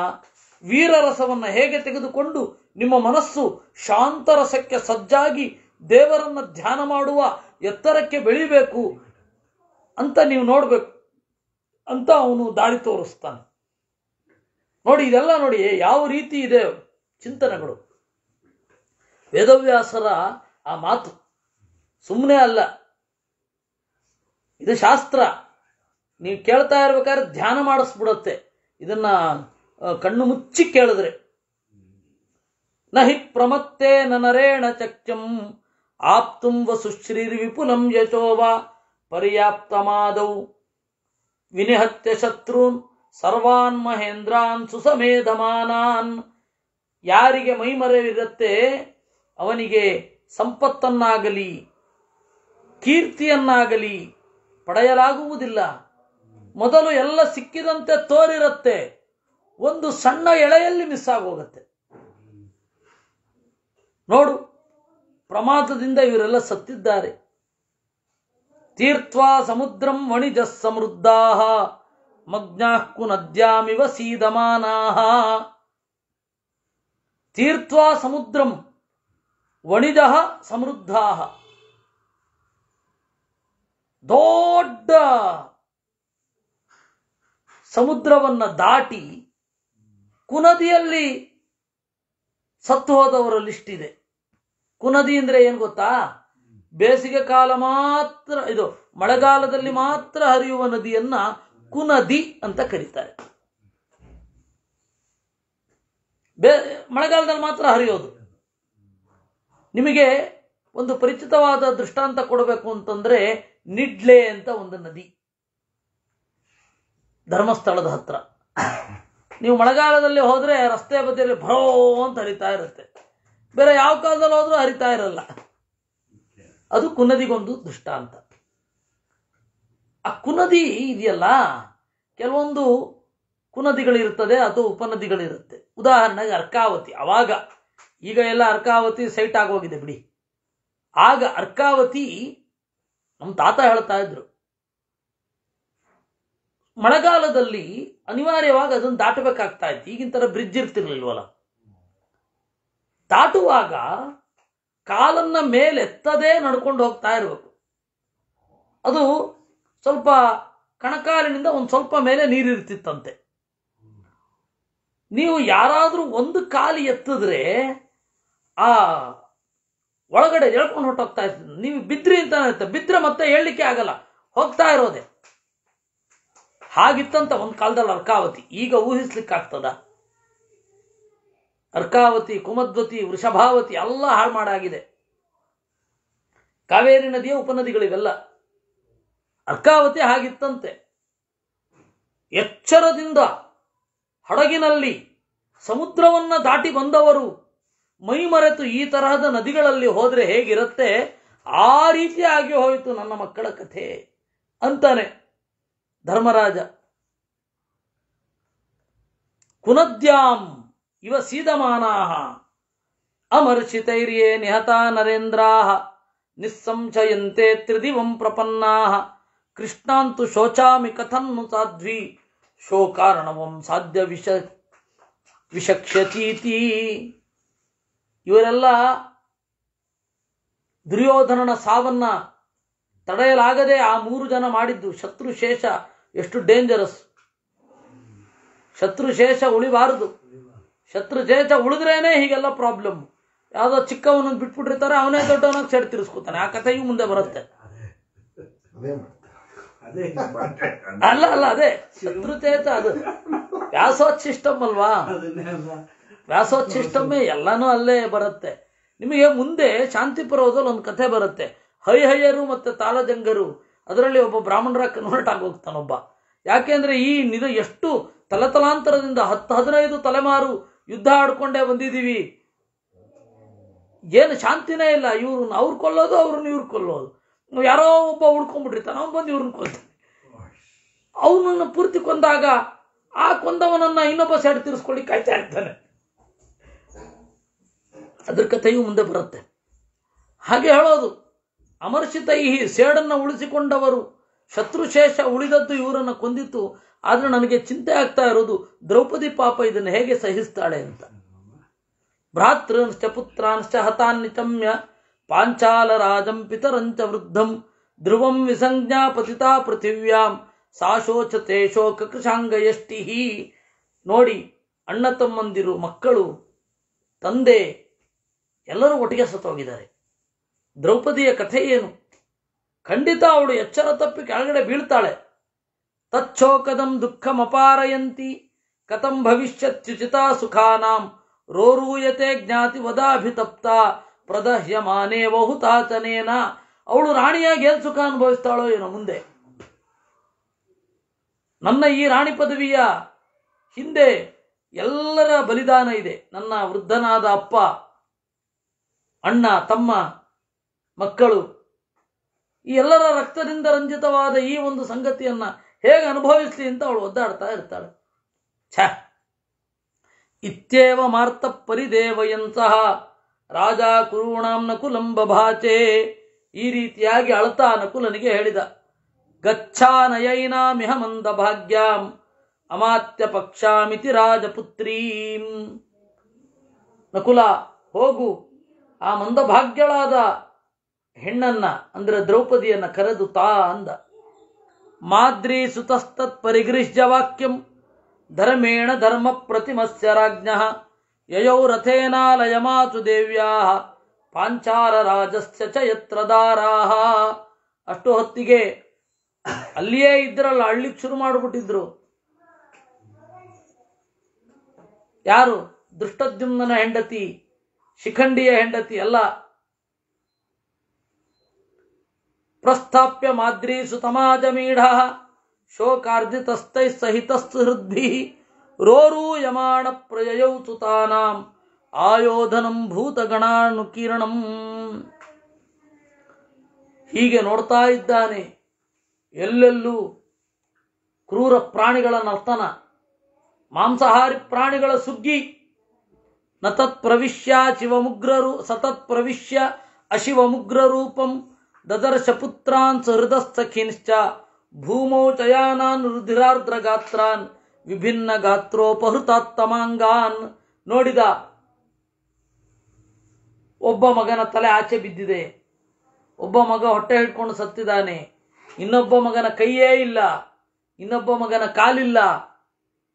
ವೀರರಸವನ್ನ ಹೇಗೆ ತೆಗೆದುಕೊಂಡು ನಿಮ್ಮ ಮನಸ್ಸು ಶಾಂತರಸಕ್ಕೆ ಸಜ್ಜಾಗಿ ದೇವರನ್ನ ಧ್ಯಾನ ಮಾಡುವ ಎತ್ತರಕ್ಕೆ ಬೆಳಿಬೇಕು ಅಂತ ನೀವು ನೋಡ್ಬೇಕು ಅಂತ ಅವನು ದಾರಿ ತೋರಿಸ್ತಾನೆ ನೋಡಿ ಇದೆಲ್ಲ ನೋಡಿ ಯಾವ ರೀತಿ ಇದೆ ಚಿಂತನೆಗಳು ವೇದವ್ಯಾಸರ ಆ ಮಾತು ಸುಮ್ಮನೆ ಅಲ್ಲ ಇದು ಶಾಸ್ತ್ರ ನೀವು ಕೇಳ್ತಾ ಇರ್ಬೇಕಾದ್ರೆ ಧ್ಯಾನ ಮಾಡಿಸ್ಬಿಡತ್ತೆ ಇದನ್ನ ಕಣ್ಣು ಮುಚ್ಚಿ ಕೇಳಿದ್ರೆ ನಹಿ ಪ್ರಮತ್ತೆ ನರೇಣ ಚಕ್ಯಂ ಆಪ್ತುಂ ವಿಪುಲಂ ಯಚೋವ ಪರ್ಯಾಪ್ತಮಾದೌ ವಿನಿಹತ್ಯ ಶತ್ರುನ್ ಸರ್ವಾನ್ ಮಹೇಂದ್ರಾನ್ ಸುಸಮೇಧಮಾನಾನ್ ಯಾರಿಗೆ ಮೈಮರವಿರುತ್ತೆ ಅವನಿಗೆ ಸಂಪತ್ತನ್ನಾಗಲಿ ಕೀರ್ತಿಯನ್ನಾಗಲಿ ಪಡೆಯಲಾಗುವುದಿಲ್ಲ ಮೊದಲು ಎಲ್ಲ ಸಿಕ್ಕಿದಂತೆ ತೋರಿರುತ್ತೆ ಒಂದು ಸಣ್ಣ ಎಳೆಯಲ್ಲಿ ಮಿಸ್ ಆಗೋಗುತ್ತೆ ನೋಡು ಪ್ರಮಾದದಿಂದ ಇವರೆಲ್ಲ ಸತ್ತಿದ್ದಾರೆ ತೀರ್ಥ ಸಮುದ್ರಂ ವಣಿಜ ಸಮೃದ್ಧ ಮಗ್ನಾಕು ನದ್ಯಾಮಿವ ಸೀದಮಾನಾ ತೀರ್ಥ ಸಮುದ್ರಂ ವಣಿಜ ಸಮೃದ್ಧ ದೊಡ್ಡ ಸಮುದ್ರವನ್ನು ದಾಟಿ ಕುನದಿಯಲ್ಲಿ ಸತ್ತು ಹೋದವರ ಕುನದಿ ಅಂದ್ರೆ ಏನು ಗೊತ್ತಾ ಬೇಸಿಗೆ ಕಾಲ ಮಾತ್ರ ಇದು ಮಳೆಗಾಲದಲ್ಲಿ ಮಾತ್ರ ಹರಿಯುವ ನದಿಯನ್ನ ಕುನದಿ ಅಂತ ಕರೀತಾರೆ ಬೇ ಮಳೆಗಾಲದಲ್ಲಿ ಮಾತ್ರ ಹರಿಯೋದು ನಿಮಗೆ ಒಂದು ಪರಿಚಿತವಾದ ದೃಷ್ಟಾಂತ ಕೊಡಬೇಕು ಅಂತಂದ್ರೆ ನಿಡ್ಲೆ ಅಂತ ಒಂದು ನದಿ ಧರ್ಮಸ್ಥಳದ ಹತ್ರ ನೀವು ಮಳೆಗಾಲದಲ್ಲಿ ಹೋದ್ರೆ ರಸ್ತೆ ಬದಿಯಲ್ಲಿ ಭರೋ ಅಂತ ಹರಿತಾ ಇರುತ್ತೆ ಬೇರೆ ಯಾವ ಕಾಲದಲ್ಲಿ ಆದ್ರೂ ಅರಿತಾ ಇರಲ್ಲ ಅದು ಕುನದಿಗೊಂದು ಅಂತ ಆ ಕುನದಿ ಇದೆಯಲ್ಲ ಕೆಲವೊಂದು ಕುನದಿಗಳಿರ್ತದೆ ಅದು ಉಪನದಿಗಳಿರುತ್ತೆ ಉದಾಹರಣೆಗೆ ಅರ್ಕಾವತಿ ಅವಾಗ ಈಗ ಎಲ್ಲ ಅರ್ಕಾವತಿ ಸೈಟ್ ಆಗೋಗಿದೆ ಬಿಡಿ ಆಗ ಅರ್ಕಾವತಿ ನಮ್ಮ ತಾತ ಹೇಳ್ತಾ ಇದ್ರು ಮಳೆಗಾಲದಲ್ಲಿ ಅನಿವಾರ್ಯವಾಗಿ ಅದನ್ನು ದಾಟಬೇಕಾಗ್ತಾ ಇತ್ತು ಈಗಿನ ಥರ ಬ್ರಿಡ್ಜ್ ಇರ್ತಿರ್ಲಿಲ್ವಲ್ಲ ದಾಟುವಾಗ ಕಾಲನ್ನ ಮೇಲೆತ್ತದೇ ನಡ್ಕೊಂಡು ಹೋಗ್ತಾ ಇರಬೇಕು ಅದು ಸ್ವಲ್ಪ ಕಣಕಾಲಿನಿಂದ ಒಂದು ಸ್ವಲ್ಪ ಮೇಲೆ ನೀರಿರ್ತಿತ್ತಂತೆ ನೀವು ಯಾರಾದರೂ ಒಂದು ಕಾಲು ಎತ್ತಿದ್ರೆ ಆ ಒಳಗಡೆ ಎಳ್ಕೊಂಡು ಹೊಟ್ಟೋಗ್ತಾ ಇರ್ತದೆ ನೀವು ಬಿದ್ರಿ ಅಂತ ಬಿದ್ರೆ ಮತ್ತೆ ಹೇಳಲಿಕ್ಕೆ ಆಗಲ್ಲ ಹೋಗ್ತಾ ಇರೋದೆ ಹಾಗಿತ್ತಂತ ಒಂದು ಕಾಲದಲ್ಲಿ ಅರ್ಕಾವತಿ ಈಗ ಊಹಿಸ್ಲಿಕ್ಕಾಗ್ತದ ಅರ್ಕಾವತಿ ಕುಮದ್ವತಿ ವೃಷಭಾವತಿ ಎಲ್ಲ ಹಾಳು ಮಾಡಾಗಿದೆ ಕಾವೇರಿ ನದಿಯ ಉಪನದಿಗಳಿವೆಲ್ಲ ಅರ್ಕಾವತಿ ಹಾಗಿತ್ತಂತೆ ಎಚ್ಚರದಿಂದ ಹಡಗಿನಲ್ಲಿ ಸಮುದ್ರವನ್ನ ದಾಟಿ ಬಂದವರು ಮೈಮರೆತು ಈ ತರಹದ ನದಿಗಳಲ್ಲಿ ಹೋದ್ರೆ ಹೇಗಿರುತ್ತೆ ಆ ರೀತಿಯಾಗಿ ಹೋಯಿತು ನನ್ನ ಮಕ್ಕಳ ಕಥೆ ಅಂತಾನೆ ಧರ್ಮರಾಜ ಕುನದ್ಯಾಂ ಇವ ಸೀದಮಾನಾ ಅಮರ್ಷಿತೈರ್ಯೇ ನಿಹತ ನರೇಂದ್ರಾ ನಿಸ್ಸಂಶಯಂತೆ ತ್ರಿದಿವಂ ಪ್ರಪನ್ನ ಕೃಷ್ಣಾಂತು ಶೋಚಾಮಿ ಕಥನ್ನು ಸಾಧ್ವಿ ಶೋಕಾರಣವಂ ಸಾಧ್ಯ ವಿಷ ವಿಷಕ್ಷತೀತಿ ಇವರೆಲ್ಲ ದುರ್ಯೋಧನನ ಸಾವನ್ನ ತಡೆಯಲಾಗದೆ ಆ ಮೂರು ಜನ ಮಾಡಿದ್ದು ಶತ್ರುಶೇಷ ಎಷ್ಟು ಡೇಂಜರಸ್ ಶತ್ರುಶೇಷ ಉಳಿಬಾರದು ಶತ್ರು ಜಯತ ಉಳಿದ್ರೇನೆ ಹೀಗೆಲ್ಲ ಪ್ರಾಬ್ಲಮ್ ಯಾವ್ದೋ ಚಿಕ್ಕವನ ಬಿಟ್ಬಿಟ್ಟಿರ್ತಾರೆ ಅವನೇ ದೊಡ್ಡವನಾಗ ಸೆಡ್ ತಿರ್ಸ್ಕೊತಾನೆ ಆ ಕಥೆಯೂ ಮುಂದೆ ಬರುತ್ತೆ ಅಲ್ಲ ಅಲ್ಲ ಅದೇ ಶತ್ರುತೇತ ಅದು ವ್ಯಾಸೋಚ್ಛಿಷ್ಟಮ್ ಅಲ್ವಾ ವ್ಯಾಸೋತ್ ಎಲ್ಲಾನು ಅಲ್ಲೇ ಬರುತ್ತೆ ನಿಮಗೆ ಮುಂದೆ ಶಾಂತಿಪುರದಲ್ಲಿ ಒಂದು ಕಥೆ ಬರುತ್ತೆ ಹೈಹಯ್ಯರು ಮತ್ತೆ ತಾಳಜಂಗರು ಅದರಲ್ಲಿ ಒಬ್ಬ ಬ್ರಾಹ್ಮಣರ ಕನ್ವರ್ಟ್ ಆಗೋಗ್ತಾನೊಬ್ಬ ಯಾಕೆಂದ್ರೆ ಈ ನಿಧ ಎಷ್ಟು ತಲತಲಾಂತರದಿಂದ ಹತ್ತು ಹದಿನೈದು ತಲೆಮಾರು ಯುದ್ಧ ಆಡ್ಕೊಂಡೇ ಬಂದಿದ್ದೀವಿ ಏನು ಶಾಂತಿನೇ ಇಲ್ಲ ಇವ್ರನ್ನ ಅವ್ರು ಕೊಲ್ಲೋದು ಅವ್ರನ್ನ ಇವ್ರು ಕೊಲ್ಲೋದು ಯಾರೋ ಒಬ್ಬ ಉಳ್ಕೊಂಡ್ಬಿಟ್ಟಿರ್ತಾನೆ ಅವ್ನು ಬಂದು ಇವ್ರನ್ನ ಕೊಲ್ತಾನೆ ಅವನನ್ನು ಪೂರ್ತಿ ಕೊಂದಾಗ ಆ ಕೊಂದವನನ್ನ ಇನ್ನೊಬ್ಬ ಸೈಡ್ ತಿರ್ಸ್ಕೊಳ್ಳಿ ಕಾಯ್ತಾ ಇರ್ತಾನೆ ಅದ್ರ ಕಥೆಯೂ ಮುಂದೆ ಬರುತ್ತೆ ಹಾಗೆ ಹೇಳೋದು ಅಮರ್ಷಿತ ಈ ಸೇಡನ್ನು ಉಳಿಸಿಕೊಂಡವರು ಶತ್ರುಶೇಷ ಉಳಿದದ್ದು ಇವರನ್ನು ಕೊಂದಿತ್ತು ಆದರೂ ನನಗೆ ಚಿಂತೆ ಆಗ್ತಾ ಇರೋದು ದ್ರೌಪದಿ ಪಾಪ ಇದನ್ನು ಹೇಗೆ ಸಹಿಸ್ತಾಳೆ ಅಂತ ಭ್ರಾತೃಂಶ್ಚ ಪುತ್ರಾಂಶ್ಚ ಹತಾನ್ನಿತಮ್ಯ ರಾಜಂ ಪಿತರಂಚ ವೃದ್ಧಂ ಧ್ರುವಂ ವಿಸಂಜ್ಞಾ ಪತಿತಾ ಪೃಥಿವ್ಯಾಂ ಸಾಶೋಚತೆ ಶೋಕ ಹೀ ನೋಡಿ ಅಣ್ಣ ತಮ್ಮಂದಿರು ಮಕ್ಕಳು ತಂದೆ ಎಲ್ಲರೂ ಒಟ್ಟಿಗೆ ಸತ್ತೋಗಿದ್ದಾರೆ ದ್ರೌಪದಿಯ ಕಥೆ ಏನು ಖಂಡಿತ ಅವಳು ಎಚ್ಚರ ತಪ್ಪಿ ಕೆಳಗಡೆ ಬೀಳ್ತಾಳೆ ತಚ್ಚೋಕದಂ ದುಃಖಮಪಾರಯಂತಿ ಕಥಂ ಭವಿಷ್ಯತ್ಯುಚಿತಾ ಸುಖಾನಾಂ ರೋರೂಯತೆ ಜ್ಞಾತಿ ವದಾಭಿತಪ್ತ ಪ್ರದಹ್ಯಮಾನೇ ಬಹುತಾಚನೇನ ಅವಳು ರಾಣಿಯಾಗಿ ಏನ್ ಸುಖ ಅನುಭವಿಸ್ತಾಳೋ ಏನೋ ಮುಂದೆ ನನ್ನ ಈ ರಾಣಿ ಪದವಿಯ ಹಿಂದೆ ಎಲ್ಲರ ಬಲಿದಾನ ಇದೆ ನನ್ನ ವೃದ್ಧನಾದ ಅಪ್ಪ ಅಣ್ಣ ತಮ್ಮ ಮಕ್ಕಳು ಈ ಎಲ್ಲರ ರಕ್ತದಿಂದ ರಂಜಿತವಾದ ಈ ಒಂದು ಸಂಗತಿಯನ್ನ ಹೇಗೆ ಅನುಭವಿಸಲಿ ಅಂತ ಅವಳು ಒದ್ದಾಡ್ತಾ ಇರ್ತಾಳೆ ಛ ಇತ್ಯೇವ ಮಾರ್ತ ಪರಿದೇವಯಂತಹ ರಾಜ ಕುರುಣಾಂ ನಕುಲಂ ಭಾಚೆ ಈ ರೀತಿಯಾಗಿ ಅಳತಾ ನಕುಲನಿಗೆ ಹೇಳಿದ ಗಚ್ಛಾನಯೈನಾ ಮಿಹ ಮಂದ ಭಾಗ್ಯಾಂ ಅಮಾತ್ಯ ಪಕ್ಷಾಮಿತಿ ರಾಜಪುತ್ರೀಂ ನಕುಲ ಹೋಗು ಆ ಮಂದಭಾಗ್ಯಳಾದ ಹೆಣ್ಣನ್ನ ಅಂದ್ರೆ ದ್ರೌಪದಿಯನ್ನ ಕರೆದು ತಾ ಅಂದ ಮಾದ್ರಿ ಸುತಸ್ತತ್ ಪರಿಗೃಹ್ಯ ವಾಕ್ಯಂ ಧರ್ಮೇಣ ಧರ್ಮ ಪ್ರತಿಮಸ್ಯ ರಾಜ್ಞ ಯಯೌ ರಥೇನಾಲಯ ಮಾತು ದೇವ್ಯಾ ಪಾಂಚಾರ ರಾಜಸ್ಯ ಚ ಯತ್ರ ದಾರಾಹ ಅಷ್ಟು ಹೊತ್ತಿಗೆ ಅಲ್ಲಿಯೇ ಇದ್ರಲ್ಲ ಅಳ್ಳಿಕ್ ಶುರು ಮಾಡಿಬಿಟ್ಟಿದ್ರು ಯಾರು ದೃಷ್ಟದ್ಯುಮ್ನ ಹೆಂಡತಿ ಶಿಖಂಡಿಯ ಹೆಂಡತಿ ಅಲ್ಲ ಪ್ರಸ್ಥಾಪ್ಯ ಮಾದ್ರಿ ಸುತಮಾಜಮೀಢ ಶೋಕಾರ್ಜಿತಸ್ಥೈ ರೋರೂ ರೋರೂಯಮಾಣ ಪ್ರಯಯೌ ಸುತಾನಾಂ ಆಯೋಧನಂ ಭೂತಗಣಾನುಕಿರಣಂ ಹೀಗೆ ನೋಡ್ತಾ ಇದ್ದಾನೆ ಎಲ್ಲೆಲ್ಲೂ ಕ್ರೂರ ಪ್ರಾಣಿಗಳ ನರ್ತನ ಮಾಂಸಾಹಾರಿ ಪ್ರಾಣಿಗಳ ಸುಗ್ಗಿ ನತತ್ ಪ್ರವಿಶ್ಯ ಶಿವಮುಗ್ರರು ಸತತ್ ಪ್ರವಿಶ್ಯ ಅಶಿವಮುಗ್ರ ರೂಪಂ ದದರ್ಶ ಪುತ್ರಾನ್ ಸಹೃದಸ್ಥಖಿಂಶ್ಚ ಭೂಮೌ ಚಯಾನಾನ್ ರುಧಿರಾರ್ದ್ರ ಗಾತ್ರಾನ್ ವಿಭಿನ್ನ ಗಾತ್ರೋಪಹೃತಾತ್ತಮಾಂಗಾನ್ ನೋಡಿದ ಒಬ್ಬ ಮಗನ ತಲೆ ಆಚೆ ಬಿದ್ದಿದೆ ಒಬ್ಬ ಮಗ ಹೊಟ್ಟೆ ಹಿಡ್ಕೊಂಡು ಸತ್ತಿದ್ದಾನೆ ಇನ್ನೊಬ್ಬ ಮಗನ ಕೈಯೇ ಇಲ್ಲ ಇನ್ನೊಬ್ಬ ಮಗನ ಕಾಲಿಲ್ಲ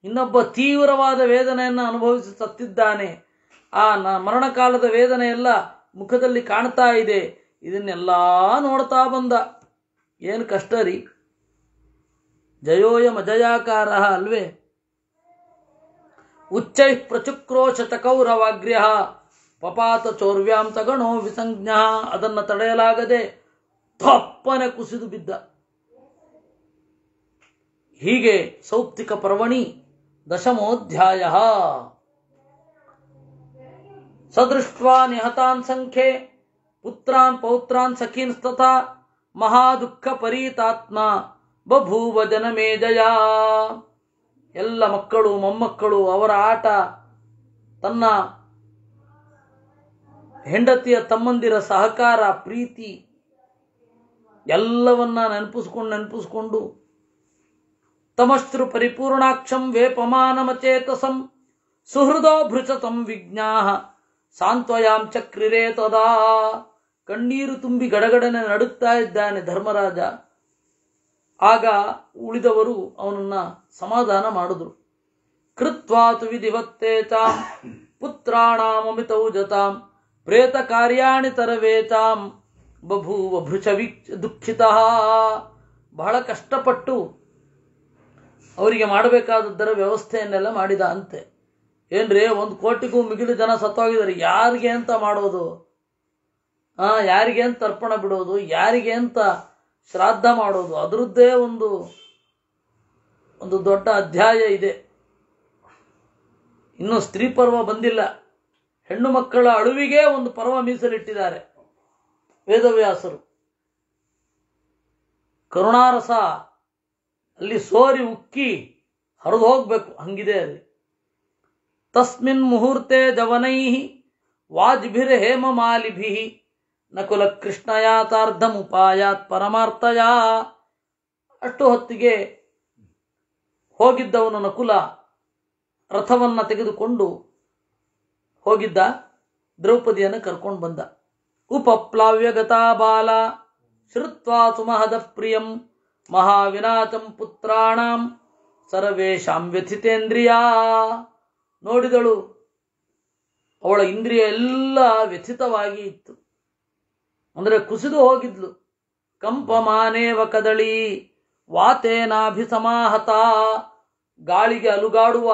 ಇನ್ನೊಬ್ಬ ತೀವ್ರವಾದ ವೇದನೆಯನ್ನು ಅನುಭವಿಸಿ ಸತ್ತಿದ್ದಾನೆ ಆ ಮರಣಕಾಲದ ವೇದನೆಯೆಲ್ಲ ಮುಖದಲ್ಲಿ ಕಾಣ್ತಾ ಇದೆ ಇದನ್ನೆಲ್ಲಾ ನೋಡ್ತಾ ಬಂದ ಏನು ಕಷ್ಟ ರೀ ಜಯೋಯ ಅಜಯಾಕಾರ ಅಲ್ವೇ ಉಚ್ಚೈ ಪ್ರಚುಕ್ರೋಶತ ಕೌರವಾಗ್ರ್ಯ ಪಪಾತ ಚೌರ್ವ್ಯಾಂ ತಗಣೋ ವಿಸಂಜ್ಞ ಅದನ್ನು ತಡೆಯಲಾಗದೆ ತಪ್ಪನೆ ಕುಸಿದು ಬಿದ್ದ ಹೀಗೆ ಸೌಪ್ತಿಕ ಪರ್ವಣಿ ದಶಮೋಧ್ಯಾಯ ಸದೃಷ್ಟ ನಿಹತಾನ್ ಸಂಖ್ಯೆ ಪುತ್ರಾನ್ ಪೌತ್ರಾನ್ ತಥಾ ಮಹಾದುಃಖ ಪರೀತಾತ್ಮ ಬಭೂವ ಜನಮೇಜಯ ಎಲ್ಲ ಮಕ್ಕಳು ಮೊಮ್ಮಕ್ಕಳು ಅವರ ಆಟ ತನ್ನ ಹೆಂಡತಿಯ ತಮ್ಮಂದಿರ ಸಹಕಾರ ಪ್ರೀತಿ ಎಲ್ಲವನ್ನ ನೆನಪಿಸ್ಕೊಂಡು ನೆನಪಿಸ್ಕೊಂಡು ತಮಸ್ತೃ ಪರಿಪೂರ್ಣಾಕ್ಷಂ ವೇಪಮಾನಮಚೇತಸಂ ಸುಹೃದೋ ಭೃಚತಂ ವಿಜ್ಞಾಹ ಸಾಂತ್ವಯಾಂ ಚಕ್ರಿರೇ ತದಾ ಕಣ್ಣೀರು ತುಂಬಿ ಗಡಗಡನೆ ನಡುತ್ತಾ ಇದ್ದಾನೆ ಧರ್ಮರಾಜ ಆಗ ಉಳಿದವರು ಅವನನ್ನ ಸಮಾಧಾನ ಮಾಡಿದ್ರು ಕೃತ್ವಾತು ವಿಧಿವತ್ತೇ ತಾಂ ಜತಾಂ ಪ್ರೇತ ಕಾರ್ಯಾಣಿ ತರವೇತಾಂ ಬಭೂವ ದುಃಖಿತ ಬಹಳ ಕಷ್ಟಪಟ್ಟು ಅವರಿಗೆ ಮಾಡಬೇಕಾದದ್ದರ ವ್ಯವಸ್ಥೆಯನ್ನೆಲ್ಲ ಮಾಡಿದ ಅಂತೆ ಏನ್ರಿ ಒಂದು ಕೋಟಿಗೂ ಮಿಗಿಲು ಜನ ಸತ್ತೋಗಿದ್ದಾರೆ ಯಾರಿಗೆ ಅಂತ ಮಾಡೋದು ಆ ಯಾರಿಗೆ ಅಂತ ತರ್ಪಣ ಬಿಡೋದು ಯಾರಿಗೆ ಅಂತ ಶ್ರಾದ್ದ ಮಾಡೋದು ಅದರದ್ದೇ ಒಂದು ಒಂದು ದೊಡ್ಡ ಅಧ್ಯಾಯ ಇದೆ ಇನ್ನು ಸ್ತ್ರೀ ಪರ್ವ ಬಂದಿಲ್ಲ ಹೆಣ್ಣು ಮಕ್ಕಳ ಅಳುವಿಗೆ ಒಂದು ಪರ್ವ ಮೀಸಲಿಟ್ಟಿದ್ದಾರೆ ವೇದವ್ಯಾಸರು ಕರುಣಾರಸ ಅಲ್ಲಿ ಸೋರಿ ಉಕ್ಕಿ ಹರಿದು ಹೋಗ್ಬೇಕು ಹಂಗಿದೆ ಅಲ್ಲಿ ತಸ್ಮಿನ್ ಮುಹೂರ್ತೆ ದವನೈ ವಾಜ್ಭಿರ್ ಹೇಮ ಮಾಲಿಭಿ ನಕುಲ ಕೃಷ್ಣಯಾತಾರ್ಧಮುಪಾಯಾತ್ ಪರಮಾರ್ಥಯ ಅಷ್ಟು ಹೊತ್ತಿಗೆ ಹೋಗಿದ್ದವನು ನಕುಲ ರಥವನ್ನು ತೆಗೆದುಕೊಂಡು ಹೋಗಿದ್ದ ದ್ರೌಪದಿಯನ್ನು ಕರ್ಕೊಂಡು ಬಂದ ಉಪಪ್ಲಾವ್ಯಗತಾ ಬಾಲ ಶ್ರುತ್ವಾ ಸುಮಹದ ಪ್ರಿಯಂ ಮಹಾವಿನಾಚಂ ಪುತ್ರಾಣಾಂ ಸರ್ವೇಶಾಂ ವ್ಯಥಿತೇಂದ್ರಿಯಾ ನೋಡಿದಳು ಅವಳ ಇಂದ್ರಿಯ ಎಲ್ಲ ವ್ಯಥಿತವಾಗಿ ಇತ್ತು ಅಂದರೆ ಕುಸಿದು ಹೋಗಿದ್ಲು ಕಂಪಮಾನೇವ ಕದಳಿ ವಾತೇನಾಭಿಸಮಾಹತ ಗಾಳಿಗೆ ಅಲುಗಾಡುವ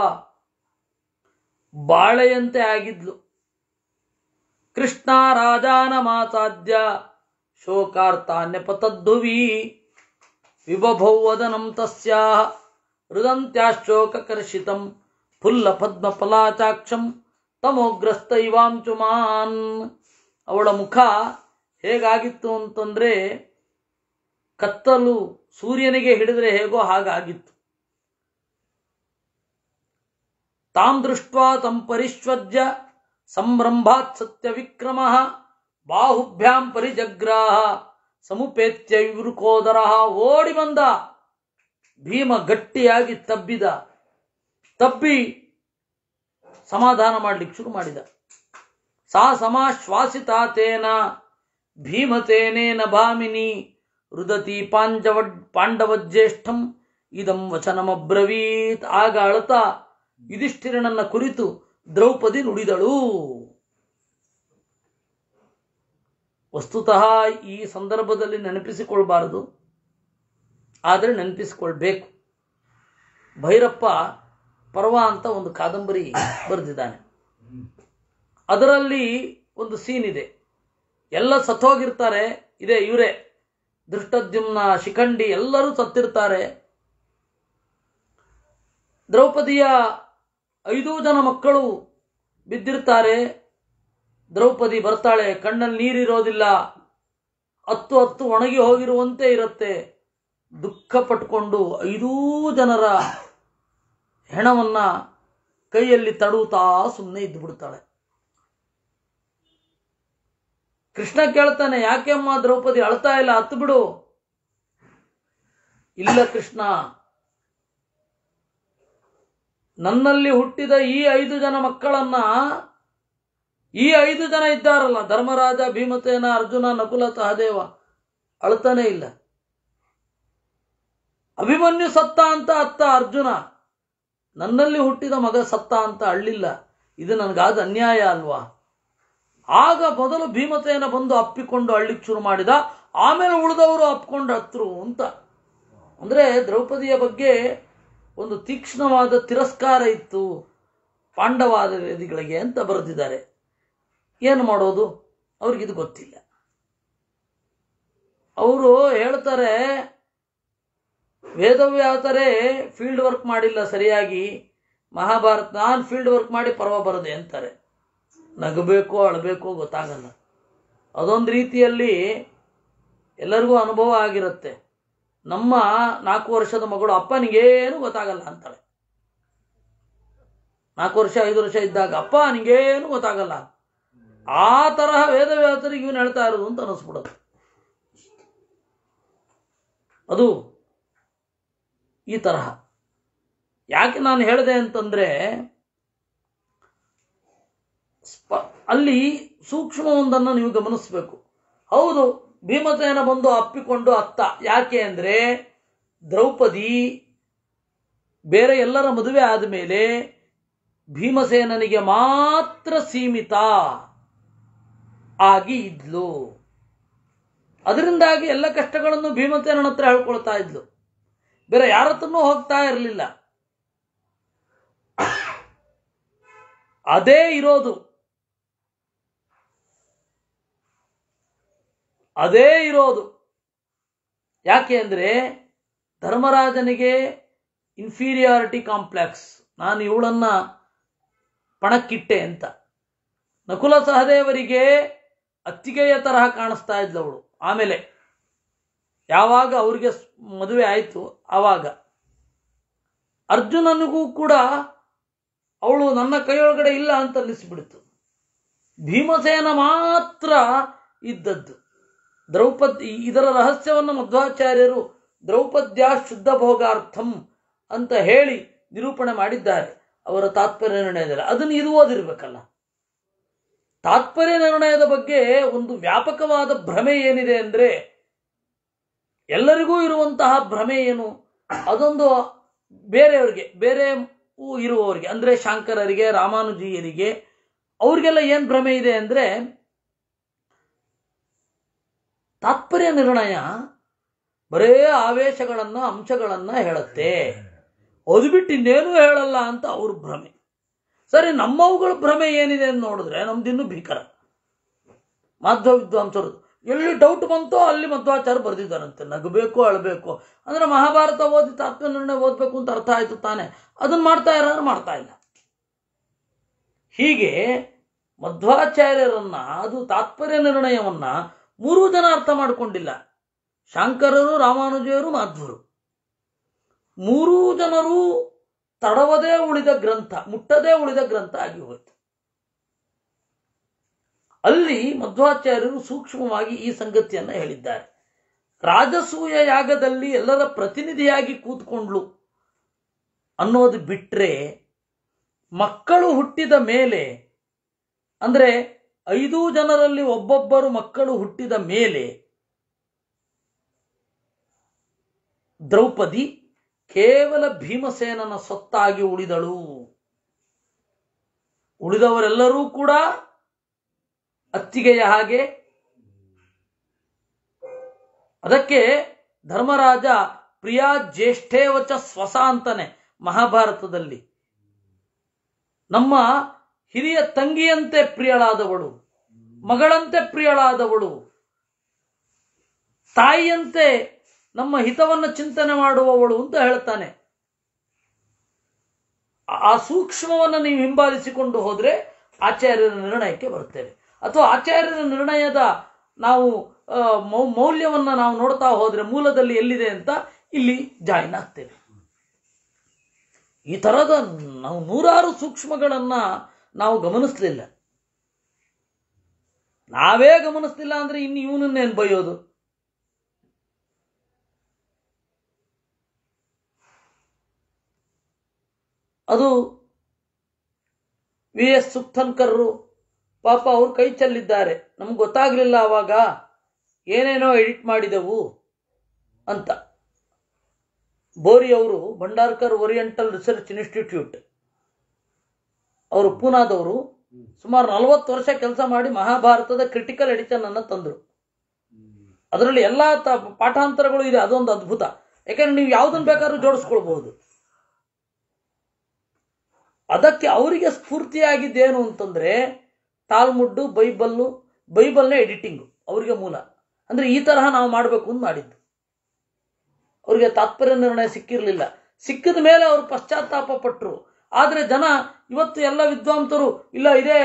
ಬಾಳೆಯಂತೆ ಆಗಿದ್ಲು ಕೃಷ್ಣ ರಾಜಾನ ಮಾತಾದ್ಯ ಶೋಕಾರ್ಥಾನ್ಯಪತದ್ಧುವಿ ವಿಭಭೌವದನಂ ತಸ್ಯಾ ಹೃದಂತ್ಯಾಶ್ಚೋಕರ್ಷಿತಂ ಫುಲ್ಲ ಪದ್ಮ ಫಲಾಚಾಕ್ಷಂ ತಮೋಗ್ರಸ್ತ ಇವಾಂಚುಮಾನ್ ಅವಳ ಮುಖ ಹೇಗಾಗಿತ್ತು ಅಂತಂದ್ರೆ ಕತ್ತಲು ಸೂರ್ಯನಿಗೆ ಹಿಡಿದ್ರೆ ಹೇಗೋ ಹಾಗಾಗಿತ್ತು ತಾಂ ದೃಷ್ಟ ತಂ ಪರಿಶ್ವಜ್ಯ ಸಂಭ್ರಂಭಾತ್ ಸತ್ಯ ವಿಕ್ರಮ ಬಾಹುಭ್ಯಾಂ ಪರಿಜಗ್ರಾಹ ಸಮುಪೇತ್ಯ ವಿವೃಕೋದರ ಓಡಿ ಬಂದ ಭೀಮ ಗಟ್ಟಿಯಾಗಿ ತಬ್ಬಿದ ತಪ್ಪಿ ಸಮಾಧಾನ ಮಾಡಲಿಕ್ಕೆ ಶುರು ಮಾಡಿದ ಸಾ ಸಮಾಶ್ವಾಸಿತಾತೇನ ಭೀಮತೇನೇನ ಭಾಮಿನಿ ರುದತಿ ಪಾಂಜವ ಪಾಂಡವಜ್ಯೇಷ್ಠಂ ಇದಂ ವಚನಮಬ್ರವೀತ್ ಆಗ ಅಳತಾ ಯುಧಿಷ್ಠಿರನನ್ನ ಕುರಿತು ದ್ರೌಪದಿ ನುಡಿದಳು ವಸ್ತುತಃ ಈ ಸಂದರ್ಭದಲ್ಲಿ ನೆನಪಿಸಿಕೊಳ್ಬಾರದು ಆದರೆ ನೆನಪಿಸಿಕೊಳ್ಬೇಕು ಭೈರಪ್ಪ ಪರ್ವ ಅಂತ ಒಂದು ಕಾದಂಬರಿ ಬರೆದಿದ್ದಾನೆ ಅದರಲ್ಲಿ ಒಂದು ಸೀನ್ ಇದೆ ಎಲ್ಲ ಸತ್ತೋಗಿರ್ತಾರೆ ಇದೆ ಇವರೇ ದೃಷ್ಟದ್ಯುಮ್ನ ಶಿಖಂಡಿ ಎಲ್ಲರೂ ಸತ್ತಿರ್ತಾರೆ ದ್ರೌಪದಿಯ ಐದೂ ಜನ ಮಕ್ಕಳು ಬಿದ್ದಿರ್ತಾರೆ ದ್ರೌಪದಿ ಬರ್ತಾಳೆ ಕಣ್ಣಲ್ಲಿ ನೀರಿರೋದಿಲ್ಲ ಹತ್ತು ಹತ್ತು ಒಣಗಿ ಹೋಗಿರುವಂತೆ ಇರುತ್ತೆ ದುಃಖ ಪಟ್ಕೊಂಡು ಐದೂ ಜನರ ಹೆಣವನ್ನ ಕೈಯಲ್ಲಿ ತಡುತ್ತಾ ಸುಮ್ಮನೆ ಇದ್ದು ಬಿಡ್ತಾಳೆ ಕೃಷ್ಣ ಕೇಳ್ತಾನೆ ಯಾಕೆಮ್ಮ ದ್ರೌಪದಿ ಅಳ್ತಾ ಇಲ್ಲ ಹತ್ತು ಬಿಡು ಇಲ್ಲ ಕೃಷ್ಣ ನನ್ನಲ್ಲಿ ಹುಟ್ಟಿದ ಈ ಐದು ಜನ ಮಕ್ಕಳನ್ನ ಈ ಐದು ಜನ ಇದ್ದಾರಲ್ಲ ಧರ್ಮರಾಜ ಭೀಮಸೇನ ಅರ್ಜುನ ನಕುಲ ಸಹದೇವ ಅಳ್ತಾನೆ ಇಲ್ಲ ಅಭಿಮನ್ಯು ಸತ್ತ ಅಂತ ಅತ್ತ ಅರ್ಜುನ ನನ್ನಲ್ಲಿ ಹುಟ್ಟಿದ ಮಗ ಸತ್ತ ಅಂತ ಅಳ್ಳಿಲ್ಲ ಇದು ನನಗಾದ ಅನ್ಯಾಯ ಅಲ್ವಾ ಆಗ ಮೊದಲು ಭೀಮತೆಯನ್ನು ಬಂದು ಅಪ್ಪಿಕೊಂಡು ಅಳ್ಳಿಕ್ ಶುರು ಮಾಡಿದ ಆಮೇಲೆ ಉಳಿದವರು ಅಪ್ಕೊಂಡು ಹತ್ರು ಅಂತ ಅಂದರೆ ದ್ರೌಪದಿಯ ಬಗ್ಗೆ ಒಂದು ತೀಕ್ಷ್ಣವಾದ ತಿರಸ್ಕಾರ ಇತ್ತು ಪಾಂಡವಾದ ವೇದಿಗಳಿಗೆ ಅಂತ ಬರೆದಿದ್ದಾರೆ ಏನು ಮಾಡೋದು ಅವ್ರಿಗಿದು ಗೊತ್ತಿಲ್ಲ ಅವರು ಹೇಳ್ತಾರೆ ವೇದವ್ಯಾತರೇ ಫೀಲ್ಡ್ ವರ್ಕ್ ಮಾಡಿಲ್ಲ ಸರಿಯಾಗಿ ಮಹಾಭಾರತ ನಾನು ಫೀಲ್ಡ್ ವರ್ಕ್ ಮಾಡಿ ಪರ್ವ ಬರದೆ ಅಂತಾರೆ ನಗಬೇಕು ಅಳಬೇಕೋ ಗೊತ್ತಾಗಲ್ಲ ಅದೊಂದು ರೀತಿಯಲ್ಲಿ ಎಲ್ಲರಿಗೂ ಅನುಭವ ಆಗಿರುತ್ತೆ ನಮ್ಮ ನಾಲ್ಕು ವರ್ಷದ ಮಗಳು ಅಪ್ಪನಿಗೇನು ಗೊತ್ತಾಗಲ್ಲ ಅಂತಾಳೆ ನಾಲ್ಕು ವರ್ಷ ಐದು ವರ್ಷ ಇದ್ದಾಗ ಅಪ್ಪ ನಿಗೇನು ಗೊತ್ತಾಗಲ್ಲ ಆ ತರಹ ವೇದವ್ಯಾಸರಿಗೆ ಇವನು ಹೇಳ್ತಾ ಇರೋದು ಅಂತ ಅನಿಸ್ಬಿಡೋದು ಅದು ಈ ತರಹ ಯಾಕೆ ನಾನು ಹೇಳಿದೆ ಅಂತಂದರೆ ಸ್ಪ ಅಲ್ಲಿ ಸೂಕ್ಷ್ಮವೊಂದನ್ನು ನೀವು ಗಮನಿಸಬೇಕು ಹೌದು ಭೀಮಸೇನ ಬಂದು ಅಪ್ಪಿಕೊಂಡು ಅತ್ತ ಯಾಕೆ ಅಂದರೆ ದ್ರೌಪದಿ ಬೇರೆ ಎಲ್ಲರ ಮದುವೆ ಆದಮೇಲೆ ಭೀಮಸೇನನಿಗೆ ಮಾತ್ರ ಸೀಮಿತ ಆಗಿ ಇದ್ಲು ಅದರಿಂದಾಗಿ ಎಲ್ಲ ಕಷ್ಟಗಳನ್ನು ಭೀಮಸೇನನ ಹತ್ರ ಹೇಳ್ಕೊಳ್ತಾ ಇದ್ಲು ಬೇರೆ ಯಾರತ್ತೂ ಹೋಗ್ತಾ ಇರಲಿಲ್ಲ ಅದೇ ಇರೋದು ಅದೇ ಇರೋದು ಯಾಕೆ ಅಂದ್ರೆ ಧರ್ಮರಾಜನಿಗೆ ಇನ್ಫೀರಿಯಾರಿಟಿ ಕಾಂಪ್ಲೆಕ್ಸ್ ನಾನು ಇವಳನ್ನ ಪಣಕ್ಕಿಟ್ಟೆ ಅಂತ ನಕುಲ ಸಹದೇವರಿಗೆ ಅತ್ತಿಗೆಯ ತರಹ ಕಾಣಿಸ್ತಾ ಇದ್ಲವಳು ಆಮೇಲೆ ಯಾವಾಗ ಅವರಿಗೆ ಮದುವೆ ಆಯಿತು ಆವಾಗ ಅರ್ಜುನನಿಗೂ ಕೂಡ ಅವಳು ನನ್ನ ಕೈಯೊಳಗಡೆ ಇಲ್ಲ ಅಂತ ಅನ್ನಿಸ್ಬಿಡ್ತು ಭೀಮಸೇನ ಮಾತ್ರ ಇದ್ದದ್ದು ದ್ರೌಪದಿ ಇದರ ರಹಸ್ಯವನ್ನು ಮಧ್ವಾಚಾರ್ಯರು ದ್ರೌಪದ್ಯ ಶುದ್ಧ ಭೋಗಾರ್ಥಂ ಅಂತ ಹೇಳಿ ನಿರೂಪಣೆ ಮಾಡಿದ್ದಾರೆ ಅವರ ತಾತ್ಪರ್ಯ ನಿರ್ಣಯದಲ್ಲಿ ಅದನ್ನು ಇದು ತಾತ್ಪರ್ಯ ನಿರ್ಣಯದ ಬಗ್ಗೆ ಒಂದು ವ್ಯಾಪಕವಾದ ಭ್ರಮೆ ಏನಿದೆ ಅಂದರೆ ಎಲ್ಲರಿಗೂ ಇರುವಂತಹ ಭ್ರಮೆ ಏನು ಅದೊಂದು ಬೇರೆಯವ್ರಿಗೆ ಬೇರೆ ಇರುವವರಿಗೆ ಅಂದರೆ ಶಂಕರರಿಗೆ ರಾಮಾನುಜಿಯರಿಗೆ ಅವ್ರಿಗೆಲ್ಲ ಏನು ಭ್ರಮೆ ಇದೆ ಅಂದ್ರೆ ತಾತ್ಪರ್ಯ ನಿರ್ಣಯ ಬರೇ ಆವೇಶಗಳನ್ನು ಅಂಶಗಳನ್ನು ಹೇಳುತ್ತೆ ಅದು ಬಿಟ್ಟು ಇನ್ನೇನು ಹೇಳಲ್ಲ ಅಂತ ಅವ್ರ ಭ್ರಮೆ ಸರಿ ನಮ್ಮವುಗಳ ಭ್ರಮೆ ಏನಿದೆ ಅಂತ ನೋಡಿದ್ರೆ ನಮ್ದಿನ್ನೂ ಭೀಕರ ಮಾಧ್ಯಮ ವಿದ್ವಾಂಸರು ಎಲ್ಲಿ ಡೌಟ್ ಬಂತೋ ಅಲ್ಲಿ ಮಧ್ವಾಚಾರ ಬರೆದಿದ್ದಾರಂತೆ ನಗಬೇಕು ಅಳಬೇಕು ಅಂದ್ರೆ ಮಹಾಭಾರತ ಓದಿ ನಿರ್ಣಯ ಓದಬೇಕು ಅಂತ ಅರ್ಥ ಆಯ್ತು ತಾನೆ ಅದನ್ನ ಮಾಡ್ತಾ ಇರೋ ಮಾಡ್ತಾ ಇಲ್ಲ ಹೀಗೆ ಮಧ್ವಾಚಾರ್ಯರನ್ನ ಅದು ತಾತ್ಪರ್ಯ ನಿರ್ಣಯವನ್ನ ಮೂರೂ ಜನ ಅರ್ಥ ಮಾಡಿಕೊಂಡಿಲ್ಲ ಶಂಕರರು ರಾಮಾನುಜಯರು ಮಾಧ್ವರು ಮೂರೂ ಜನರು ತಡವದೇ ಉಳಿದ ಗ್ರಂಥ ಮುಟ್ಟದೇ ಉಳಿದ ಗ್ರಂಥ ಆಗಿ ಹೋಯಿತು ಅಲ್ಲಿ ಮಧ್ವಾಚಾರ್ಯರು ಸೂಕ್ಷ್ಮವಾಗಿ ಈ ಸಂಗತಿಯನ್ನು ಹೇಳಿದ್ದಾರೆ ರಾಜಸೂಯ ಯಾಗದಲ್ಲಿ ಎಲ್ಲರ ಪ್ರತಿನಿಧಿಯಾಗಿ ಕೂತ್ಕೊಂಡ್ಲು ಅನ್ನೋದು ಬಿಟ್ಟರೆ ಮಕ್ಕಳು ಹುಟ್ಟಿದ ಮೇಲೆ ಅಂದರೆ ಐದು ಜನರಲ್ಲಿ ಒಬ್ಬೊಬ್ಬರು ಮಕ್ಕಳು ಹುಟ್ಟಿದ ಮೇಲೆ ದ್ರೌಪದಿ ಕೇವಲ ಭೀಮಸೇನನ ಸೊತ್ತಾಗಿ ಉಳಿದಳು ಉಳಿದವರೆಲ್ಲರೂ ಕೂಡ ಅತ್ತಿಗೆಯ ಹಾಗೆ ಅದಕ್ಕೆ ಧರ್ಮರಾಜ ಪ್ರಿಯ ಜ್ಯೇಷ್ಠೇವಚ ಸ್ವಸ ಅಂತಾನೆ ಮಹಾಭಾರತದಲ್ಲಿ ನಮ್ಮ ಹಿರಿಯ ತಂಗಿಯಂತೆ ಪ್ರಿಯಳಾದವಳು ಮಗಳಂತೆ ಪ್ರಿಯಳಾದವಳು ತಾಯಿಯಂತೆ ನಮ್ಮ ಹಿತವನ್ನು ಚಿಂತನೆ ಮಾಡುವವಳು ಅಂತ ಹೇಳ್ತಾನೆ ಆ ಸೂಕ್ಷ್ಮವನ್ನು ನೀವು ಹಿಂಬಾಲಿಸಿಕೊಂಡು ಹೋದ್ರೆ ಆಚಾರ್ಯರ ನಿರ್ಣಯಕ್ಕೆ ಬರ್ತೇವೆ ಅಥವಾ ಆಚಾರ್ಯರ ನಿರ್ಣಯದ ನಾವು ಮೌಲ್ಯವನ್ನು ನಾವು ನೋಡ್ತಾ ಹೋದರೆ ಮೂಲದಲ್ಲಿ ಎಲ್ಲಿದೆ ಅಂತ ಇಲ್ಲಿ ಜಾಯಿನ್ ಆಗ್ತೇವೆ ಈ ಥರದ ನಾವು ನೂರಾರು ಸೂಕ್ಷ್ಮಗಳನ್ನು ನಾವು ಗಮನಿಸಲಿಲ್ಲ ನಾವೇ ಗಮನಿಸ್ತಿಲ್ಲ ಅಂದರೆ ಇನ್ನು ಇವನನ್ನೇನು ಬೈಯೋದು ಅದು ವಿ ಎಸ್ ಸುಕ್ತನ್ಕರ್ರು ಪಾಪ ಅವ್ರು ಕೈ ಚೆಲ್ಲಿದ್ದಾರೆ ನಮ್ಗೆ ಗೊತ್ತಾಗ್ಲಿಲ್ಲ ಆವಾಗ ಏನೇನೋ ಎಡಿಟ್ ಮಾಡಿದೆವು ಅಂತ ಬೋರಿ ಅವರು ಭಂಡಾರ್ಕರ್ ಓರಿಯೆಂಟಲ್ ರಿಸರ್ಚ್ ಇನ್ಸ್ಟಿಟ್ಯೂಟ್ ಅವರು ಪೂನಾದವರು ಸುಮಾರು ನಲವತ್ತು ವರ್ಷ ಕೆಲಸ ಮಾಡಿ ಮಹಾಭಾರತದ ಕ್ರಿಟಿಕಲ್ ಎಡಿಷನ್ ಅನ್ನು ತಂದರು ಅದರಲ್ಲಿ ಎಲ್ಲ ಪಾಠಾಂತರಗಳು ಇದೆ ಅದೊಂದು ಅದ್ಭುತ ಯಾಕಂದ್ರೆ ನೀವು ಯಾವುದನ್ನು ಬೇಕಾದ್ರೂ ಜೋಡಿಸ್ಕೊಳ್ಬಹುದು ಅದಕ್ಕೆ ಅವರಿಗೆ ಸ್ಫೂರ್ತಿಯಾಗಿದ್ದೇನು ಅಂತಂದ್ರೆ ತಾಲ್ಮುಡ್ಡು ಬೈಬಲ್ಲು ಬೈಬಲ್ನೇ ಎಡಿಟಿಂಗು ಅವರಿಗೆ ಮೂಲ ಅಂದರೆ ಈ ತರಹ ನಾವು ಮಾಡಬೇಕು ಅಂತ ಮಾಡಿದ್ದು ಅವರಿಗೆ ತಾತ್ಪರ್ಯ ನಿರ್ಣಯ ಸಿಕ್ಕಿರಲಿಲ್ಲ ಸಿಕ್ಕಿದ ಮೇಲೆ ಅವರು ಪಶ್ಚಾತ್ತಾಪ ಪಟ್ಟರು ಆದರೆ ಜನ ಇವತ್ತು ಎಲ್ಲ ವಿದ್ವಾಂಸರು ಇಲ್ಲ ಇದೇ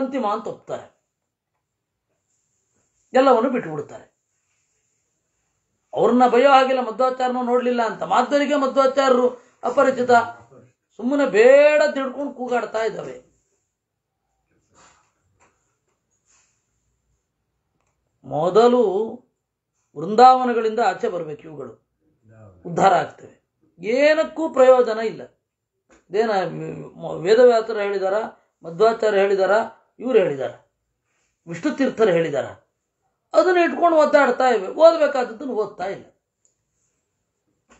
ಅಂತಿಮ ಅಂತ ಒಪ್ತಾರೆ ಎಲ್ಲವನ್ನು ಬಿಟ್ಟುಬಿಡ್ತಾರೆ ಅವ್ರನ್ನ ಭಯೋ ಆಗಿಲ್ಲ ಮಧ್ವಾಚಾರನೂ ನೋಡಲಿಲ್ಲ ಅಂತ ಮಾದರಿಗೆ ಮಧ್ವಾಚಾರರು ಅಪರಿಚಿತ ಸುಮ್ಮನೆ ಬೇಡ ತಿಳ್ಕೊಂಡು ಕೂಗಾಡ್ತಾ ಇದ್ದಾವೆ ಮೊದಲು ವೃಂದಾವನಗಳಿಂದ ಆಚೆ ಬರಬೇಕು ಇವುಗಳು ಉದ್ಧಾರ ಆಗ್ತವೆ ಏನಕ್ಕೂ ಪ್ರಯೋಜನ ಇಲ್ಲ ಏನ ವೇದವ್ಯಾಸರ ಹೇಳಿದಾರ ಮಧ್ವಾಚಾರ್ಯ ಹೇಳಿದಾರ ಇವರು ಹೇಳಿದಾರ ವಿಷ್ಣು ತೀರ್ಥರು ಹೇಳಿದಾರ ಅದನ್ನು ಇಟ್ಕೊಂಡು ಒದ್ದಾಡ್ತಾ ಇವೆ ಓದಬೇಕಾದದ್ದನ್ನು ಓದ್ತಾ ಇಲ್ಲ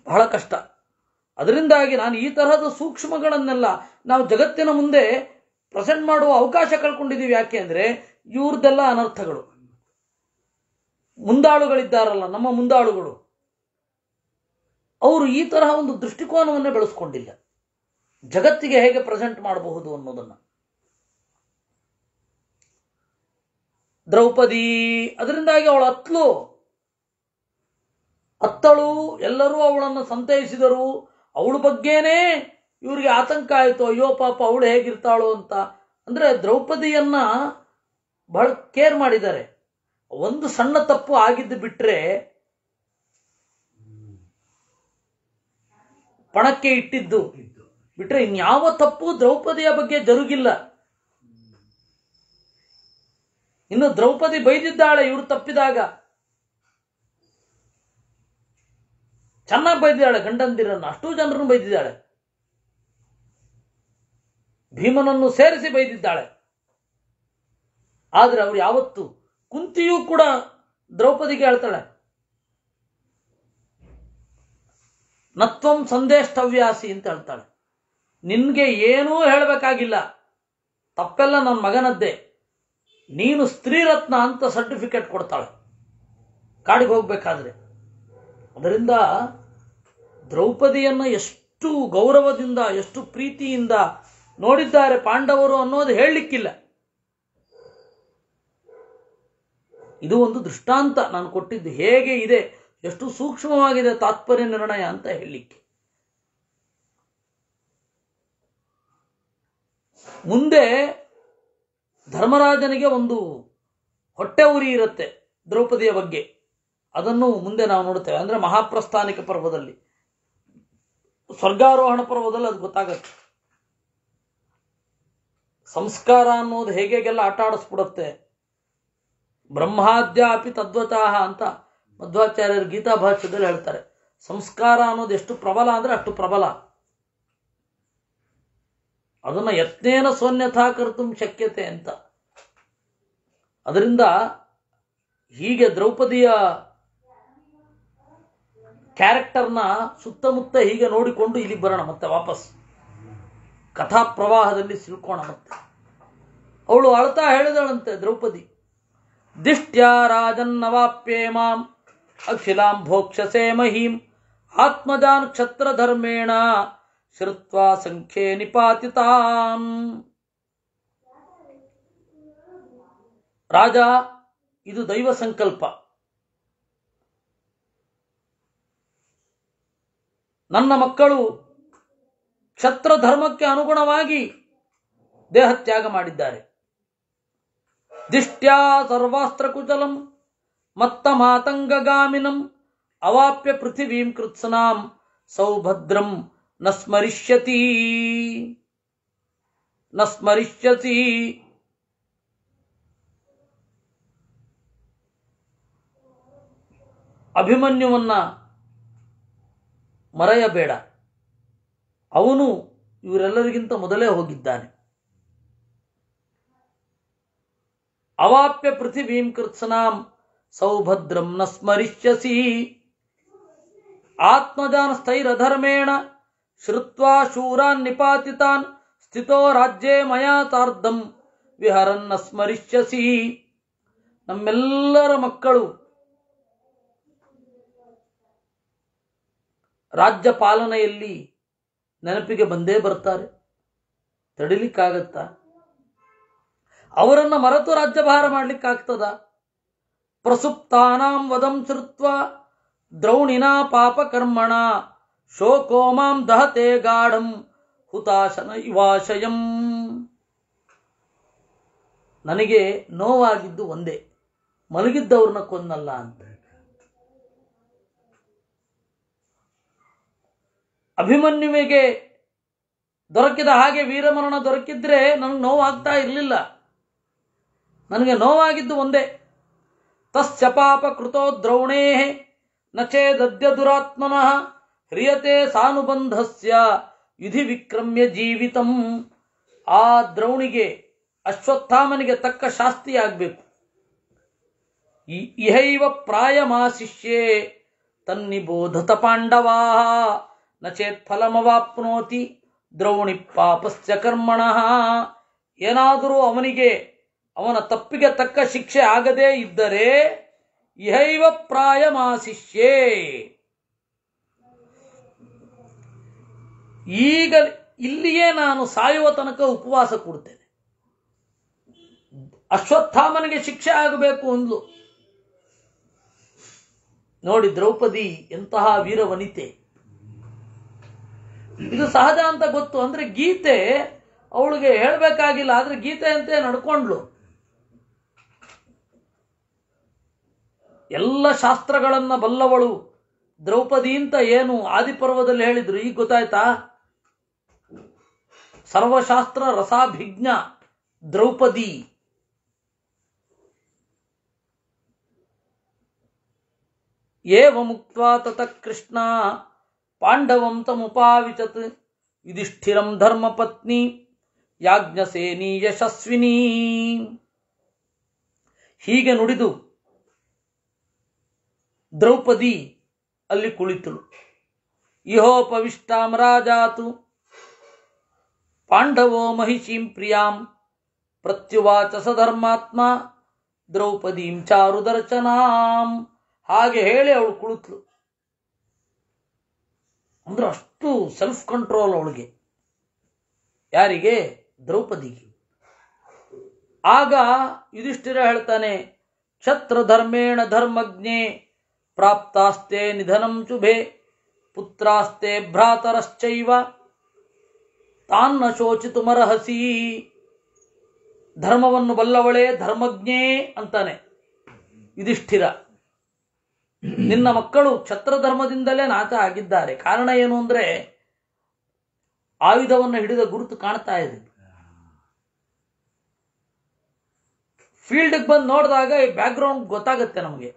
ಬಹಳ ಕಷ್ಟ ಅದರಿಂದಾಗಿ ನಾನು ಈ ತರಹದ ಸೂಕ್ಷ್ಮಗಳನ್ನೆಲ್ಲ ನಾವು ಜಗತ್ತಿನ ಮುಂದೆ ಪ್ರೆಸೆಂಟ್ ಮಾಡುವ ಅವಕಾಶ ಕಳ್ಕೊಂಡಿದ್ದೀವಿ ಯಾಕೆ ಅಂದರೆ ಇವ್ರದ್ದೆಲ್ಲ ಅನರ್ಥಗಳು ಮುಂದಾಳುಗಳಿದ್ದಾರಲ್ಲ ನಮ್ಮ ಮುಂದಾಳುಗಳು ಅವರು ಈ ತರಹ ಒಂದು ದೃಷ್ಟಿಕೋನವನ್ನೇ ಬೆಳೆಸ್ಕೊಂಡಿಲ್ಲ ಜಗತ್ತಿಗೆ ಹೇಗೆ ಪ್ರೆಸೆಂಟ್ ಮಾಡಬಹುದು ಅನ್ನೋದನ್ನು ದ್ರೌಪದಿ ಅದರಿಂದಾಗಿ ಅವಳು ಅತ್ಲು ಅತ್ತಳು ಎಲ್ಲರೂ ಅವಳನ್ನು ಸಂತೈಸಿದರು ಅವಳ ಬಗ್ಗೆನೆ ಇವರಿಗೆ ಆತಂಕ ಆಯಿತು ಅಯ್ಯೋ ಪಾಪ ಅವಳು ಹೇಗಿರ್ತಾಳು ಅಂತ ಅಂದರೆ ದ್ರೌಪದಿಯನ್ನ ಬಹಳ ಕೇರ್ ಮಾಡಿದ್ದಾರೆ ಒಂದು ಸಣ್ಣ ತಪ್ಪು ಆಗಿದ್ದು ಬಿಟ್ರೆ ಪಣಕ್ಕೆ ಇಟ್ಟಿದ್ದು ಬಿಟ್ರೆ ಇನ್ಯಾವ ತಪ್ಪು ದ್ರೌಪದಿಯ ಬಗ್ಗೆ ಜರುಗಿಲ್ಲ ಇನ್ನು ದ್ರೌಪದಿ ಬೈದಿದ್ದಾಳೆ ಇವರು ತಪ್ಪಿದಾಗ ಚೆನ್ನಾಗಿ ಬೈದಿದ್ದಾಳೆ ಗಂಡಂದಿರನ್ನು ಅಷ್ಟು ಜನರನ್ನು ಬೈದಿದ್ದಾಳೆ ಭೀಮನನ್ನು ಸೇರಿಸಿ ಬೈದಿದ್ದಾಳೆ ಆದ್ರೆ ಅವ್ರು ಯಾವತ್ತು ಕುಂತಿಯೂ ಕೂಡ ದ್ರೌಪದಿಗೆ ಹೇಳ್ತಾಳೆ ನತ್ವಂ ಸಂದೇಷ್ಟವ್ಯಾಸಿ ಅಂತ ಹೇಳ್ತಾಳೆ ನಿನ್ಗೆ ಏನೂ ಹೇಳಬೇಕಾಗಿಲ್ಲ ತಪ್ಪೆಲ್ಲ ನನ್ನ ಮಗನದ್ದೇ ನೀನು ಸ್ತ್ರೀರತ್ನ ಅಂತ ಸರ್ಟಿಫಿಕೇಟ್ ಕೊಡ್ತಾಳೆ ಕಾಡಿಗೆ ಹೋಗ್ಬೇಕಾದ್ರೆ ಅದರಿಂದ ದ್ರೌಪದಿಯನ್ನು ಎಷ್ಟು ಗೌರವದಿಂದ ಎಷ್ಟು ಪ್ರೀತಿಯಿಂದ ನೋಡಿದ್ದಾರೆ ಪಾಂಡವರು ಅನ್ನೋದು ಹೇಳಲಿಕ್ಕಿಲ್ಲ ಇದು ಒಂದು ದೃಷ್ಟಾಂತ ನಾನು ಕೊಟ್ಟಿದ್ದು ಹೇಗೆ ಇದೆ ಎಷ್ಟು ಸೂಕ್ಷ್ಮವಾಗಿದೆ ತಾತ್ಪರ್ಯ ನಿರ್ಣಯ ಅಂತ ಹೇಳಲಿಕ್ಕೆ ಮುಂದೆ ಧರ್ಮರಾಜನಿಗೆ ಒಂದು ಹೊಟ್ಟೆ ಉರಿ ಇರುತ್ತೆ ದ್ರೌಪದಿಯ ಬಗ್ಗೆ ಅದನ್ನು ಮುಂದೆ ನಾವು ನೋಡ್ತೇವೆ ಅಂದರೆ ಮಹಾಪ್ರಸ್ಥಾನಿಕ ಪರ್ವದಲ್ಲಿ ಸ್ವರ್ಗಾರೋಹಣ ಪರ್ವದಲ್ಲಿ ಅದು ಗೊತ್ತಾಗತ್ತೆ ಸಂಸ್ಕಾರ ಅನ್ನೋದು ಹೇಗೆಲ್ಲ ಆಟ ಆಡಿಸ್ಬಿಡುತ್ತೆ ಬ್ರಹ್ಮಾದ್ಯಾಪಿ ತದ್ವತಃ ಅಂತ ಮಧ್ವಾಚಾರ್ಯರು ಗೀತಾ ಭಾಷ್ಯದಲ್ಲಿ ಹೇಳ್ತಾರೆ ಸಂಸ್ಕಾರ ಅನ್ನೋದು ಎಷ್ಟು ಪ್ರಬಲ ಅಂದ್ರೆ ಅಷ್ಟು ಪ್ರಬಲ ಅದನ್ನ ಯತ್ನೇನ ಸೋನ್ಯಥಾ ಕರ್ತು ಶಕ್ಯತೆ ಅಂತ ಅದರಿಂದ ಹೀಗೆ ದ್ರೌಪದಿಯ ಕ್ಯಾರೆಕ್ಟರ್ನ ಸುತ್ತಮುತ್ತ ಹೀಗೆ ನೋಡಿಕೊಂಡು ಇಲ್ಲಿಗೆ ಬರೋಣ ಮತ್ತೆ ವಾಪಸ್ ಕಥಾ ಪ್ರವಾಹದಲ್ಲಿ ಸಿಲ್ಕೋಣ ಮತ್ತೆ ಅವಳು ಅಳ್ತಾ ಹೇಳಿದಳಂತೆ ದ್ರೌಪದಿ ದಿಷ್ಟ್ಯಾ ರಾಜನ್ನವಾಪ್ಯೇ ಮಾಂ ಅಖಿಲಾಂ ಭೋಕ್ಷಸೆ ಮಹೀಂ ಆತ್ಮಜಾನ್ ಕ್ಷತ್ರಧರ್ಮೇಣ ಶ್ರುತ್ವಾ ಸಂಖ್ಯೆ ನಿಪಾತಿತಾಂ ರಾಜ ಇದು ದೈವ ಸಂಕಲ್ಪ ನನ್ನ ಮಕ್ಕಳು ಕ್ಷತ್ರ ಧರ್ಮಕ್ಕೆ ಅನುಗುಣವಾಗಿ ದೇಹತ್ಯಾಗ ಮಾಡಿದ್ದಾರೆ ದಿಷ್ಟ್ಯಾ ಸರ್ವಾಸ್ತ್ರಕುಚಲಂ ಮತ್ತ ಮಾತಂಗಗಾಮಿನಂ ಅವಾಪ್ಯ ಪೃಥಿವೀಂ ಕೃತ್ಸನಾಂ ಸೌಭದ್ರಂ ನ ಸ್ಮರಿಷ್ಯತಿ ನ ಸ್ಮರಿಷ್ಯತಿ ಅಭಿಮನ್ಯುವನ್ನ ಮರೆಯಬೇಡ ಅವನು ಇವರೆಲ್ಲರಿಗಿಂತ ಮೊದಲೇ ಹೋಗಿದ್ದಾನೆ ಅವಾಪ್ಯ ಪೃಥಿವೀಂ ಕೃತ್ಸನಾಂ ಸೌಭದ್ರಂ ನ ಸ್ಮರಿಷ್ಯಸಿ ಆತ್ಮಜಾನ್ ಸ್ಥೈರಧರ್ಮೇಣ ಶ್ರುತ್ವಾ ಶೂರಾನ್ ನಿಪಾತಿತಾನ್ ಸ್ಥಿತೋ ರಾಜ್ಯೇ ಮಯಾ ವಿಹರನ್ನ ಸ್ಮರಿಷ್ಯಸಿ ನಮ್ಮೆಲ್ಲರ ಮಕ್ಕಳು ರಾಜ್ಯ ಪಾಲನೆಯಲ್ಲಿ ನೆನಪಿಗೆ ಬಂದೇ ಬರ್ತಾರೆ ತಡಿಲಿಕ್ಕಾಗತ್ತಾ ಅವರನ್ನ ಮರೆತು ರಾಜ್ಯಭಾರ ಮಾಡ್ಲಿಕ್ಕಾಗ್ತದ ಪ್ರಸುಪ್ತಾನಾಂ ವದಂ ಶೃತ್ವ ಪಾಪ ಕರ್ಮಣ ಶೋಕೋ ಮಾಂ ದಹತೆ ಗಾಢಂ ಹುತಾಶನ ಇವಾಶಯಂ ನನಗೆ ನೋವಾಗಿದ್ದು ಒಂದೇ ಮಲಗಿದ್ದವ್ರನ್ನ ಕೊನ್ನಲ್ಲ ಅಂತ ಅಭಿಮನ್ಯುವಿಗೆ ದೊರಕಿದ ಹಾಗೆ ವೀರಮರಣ ದೊರಕಿದ್ರೆ ನನಗೆ ನೋವಾಗ್ತಾ ಇರಲಿಲ್ಲ ನನಗೆ ನೋವಾಗಿದ್ದು ಒಂದೇ ತಸ್ಯ ಪಾಪ ಕೃತೋ ದ್ರೌಣೇ ನಚೇದದ್ಯ ದುರಾತ್ಮನಃ ಹ್ರಿಯತೆ ಸಾನುಬಂಧಸ್ಯ ವಿಧಿ ವಿಕ್ರಮ್ಯ ಜೀವಿತಂ ಆ ದ್ರೌಣಿಗೆ ಅಶ್ವತ್ಥಾಮನಿಗೆ ತಕ್ಕ ಶಾಸ್ತಿಯಾಗಬೇಕು ಇಹೈವ ಪ್ರಾಯಮಾಶಿಷ್ಯೆ ತನ್ನಿಬೋಧತ ಪಾಂಡವಾ ಚೇತ್ ಫಲಮವಾಪ್ನೋತಿ ದ್ರೌಣಿ ಪಾಪಸ್ಯ ಕರ್ಮಣಃ ಏನಾದರೂ ಅವನಿಗೆ ಅವನ ತಪ್ಪಿಗೆ ತಕ್ಕ ಶಿಕ್ಷೆ ಆಗದೇ ಇದ್ದರೆ ಇಹೈವ ಪ್ರಾಯ ಮಾಶಿಷ್ಯೇ ಈಗ ಇಲ್ಲಿಯೇ ನಾನು ಸಾಯುವ ತನಕ ಉಪವಾಸ ಕೊಡ್ತೇನೆ ಅಶ್ವತ್ಥಾಮನಿಗೆ ಶಿಕ್ಷೆ ಆಗಬೇಕು ಅಂದ್ಲು ನೋಡಿ ದ್ರೌಪದಿ ಎಂತಹ ವೀರವನಿತೆ ಇದು ಸಹಜ ಅಂತ ಗೊತ್ತು ಅಂದ್ರೆ ಗೀತೆ ಅವಳಿಗೆ ಹೇಳಬೇಕಾಗಿಲ್ಲ ಆದ್ರೆ ಗೀತೆ ಅಂತೇ ನಡ್ಕೊಂಡ್ಲು ಎಲ್ಲ ಶಾಸ್ತ್ರಗಳನ್ನು ಬಲ್ಲವಳು ದ್ರೌಪದಿ ಅಂತ ಏನು ಆದಿಪರ್ವದಲ್ಲಿ ಹೇಳಿದ್ರು ಈಗ ಗೊತ್ತಾಯ್ತಾ ಸರ್ವಶಾಸ್ತ್ರ ರಸಾಭಿಜ್ಞ ದ್ರೌಪದಿ ಏವ ಮುಕ್ತ ತತಃ ಕೃಷ್ಣ ಪಾಂಡವಂ ತಮುಪಾವಿಚತ್ ಯುಧಿಷ್ಠಿರಂ ಧರ್ಮಪತ್ನಿ ಯಾಜ್ಞಸೇನಿ ಯಶಸ್ವಿನಿ ಹೀಗೆ ನುಡಿದು ದ್ರೌಪದಿ ಅಲ್ಲಿ ಕುಳಿತಳು ಇಹೋಪವಿಷ್ಟಾಂ ರಾಜಾತು ಪಾಂಡವೋ ಮಹಿಷೀಂ ಪ್ರಿಯಾಂ ಪ್ರತ್ಯುವಾಚ ಸಧರ್ಮಾತ್ಮ ದ್ರೌಪದೀಂ ಚಾರು ಹಾಗೆ ಹೇಳಿ ಅವಳು ಕುಳಿತಳು ಅಂದ್ರೆ ಅಷ್ಟು ಸೆಲ್ಫ್ ಕಂಟ್ರೋಲ್ ಅವಳಿಗೆ ಯಾರಿಗೆ ದ್ರೌಪದಿಗೆ ಆಗ ಯುಧಿಷ್ಠಿರ ಹೇಳ್ತಾನೆ ಕ್ಷತ್ರ ಧರ್ಮೇಣ ಧರ್ಮಜ್ಞೆ ಪ್ರಾಪ್ತಾಸ್ತೆ ನಿಧನಂ ಚುಭೆ ಪುತ್ರಾಸ್ತೆ ಭ್ರಾತರಶ್ಚವ ತಾನ್ನ ಮರಹಸಿ ಧರ್ಮವನ್ನು ಬಲ್ಲವಳೆ ಧರ್ಮಜ್ಞೇ ಅಂತಾನೆ ಯುಧಿಷ್ಠಿರ ನಿನ್ನ ಮಕ್ಕಳು ಛತ್ರ ಧರ್ಮದಿಂದಲೇ ನಾಚ ಆಗಿದ್ದಾರೆ ಕಾರಣ ಏನು ಅಂದ್ರೆ ಆಯುಧವನ್ನು ಹಿಡಿದ ಗುರುತು ಕಾಣ್ತಾ ಇದೆ ಫೀಲ್ಡ್ ಬಂದು ನೋಡಿದಾಗ ಈ ಬ್ಯಾಕ್ಗ್ರೌಂಡ್ ಗೊತ್ತಾಗುತ್ತೆ ನಮಗೆ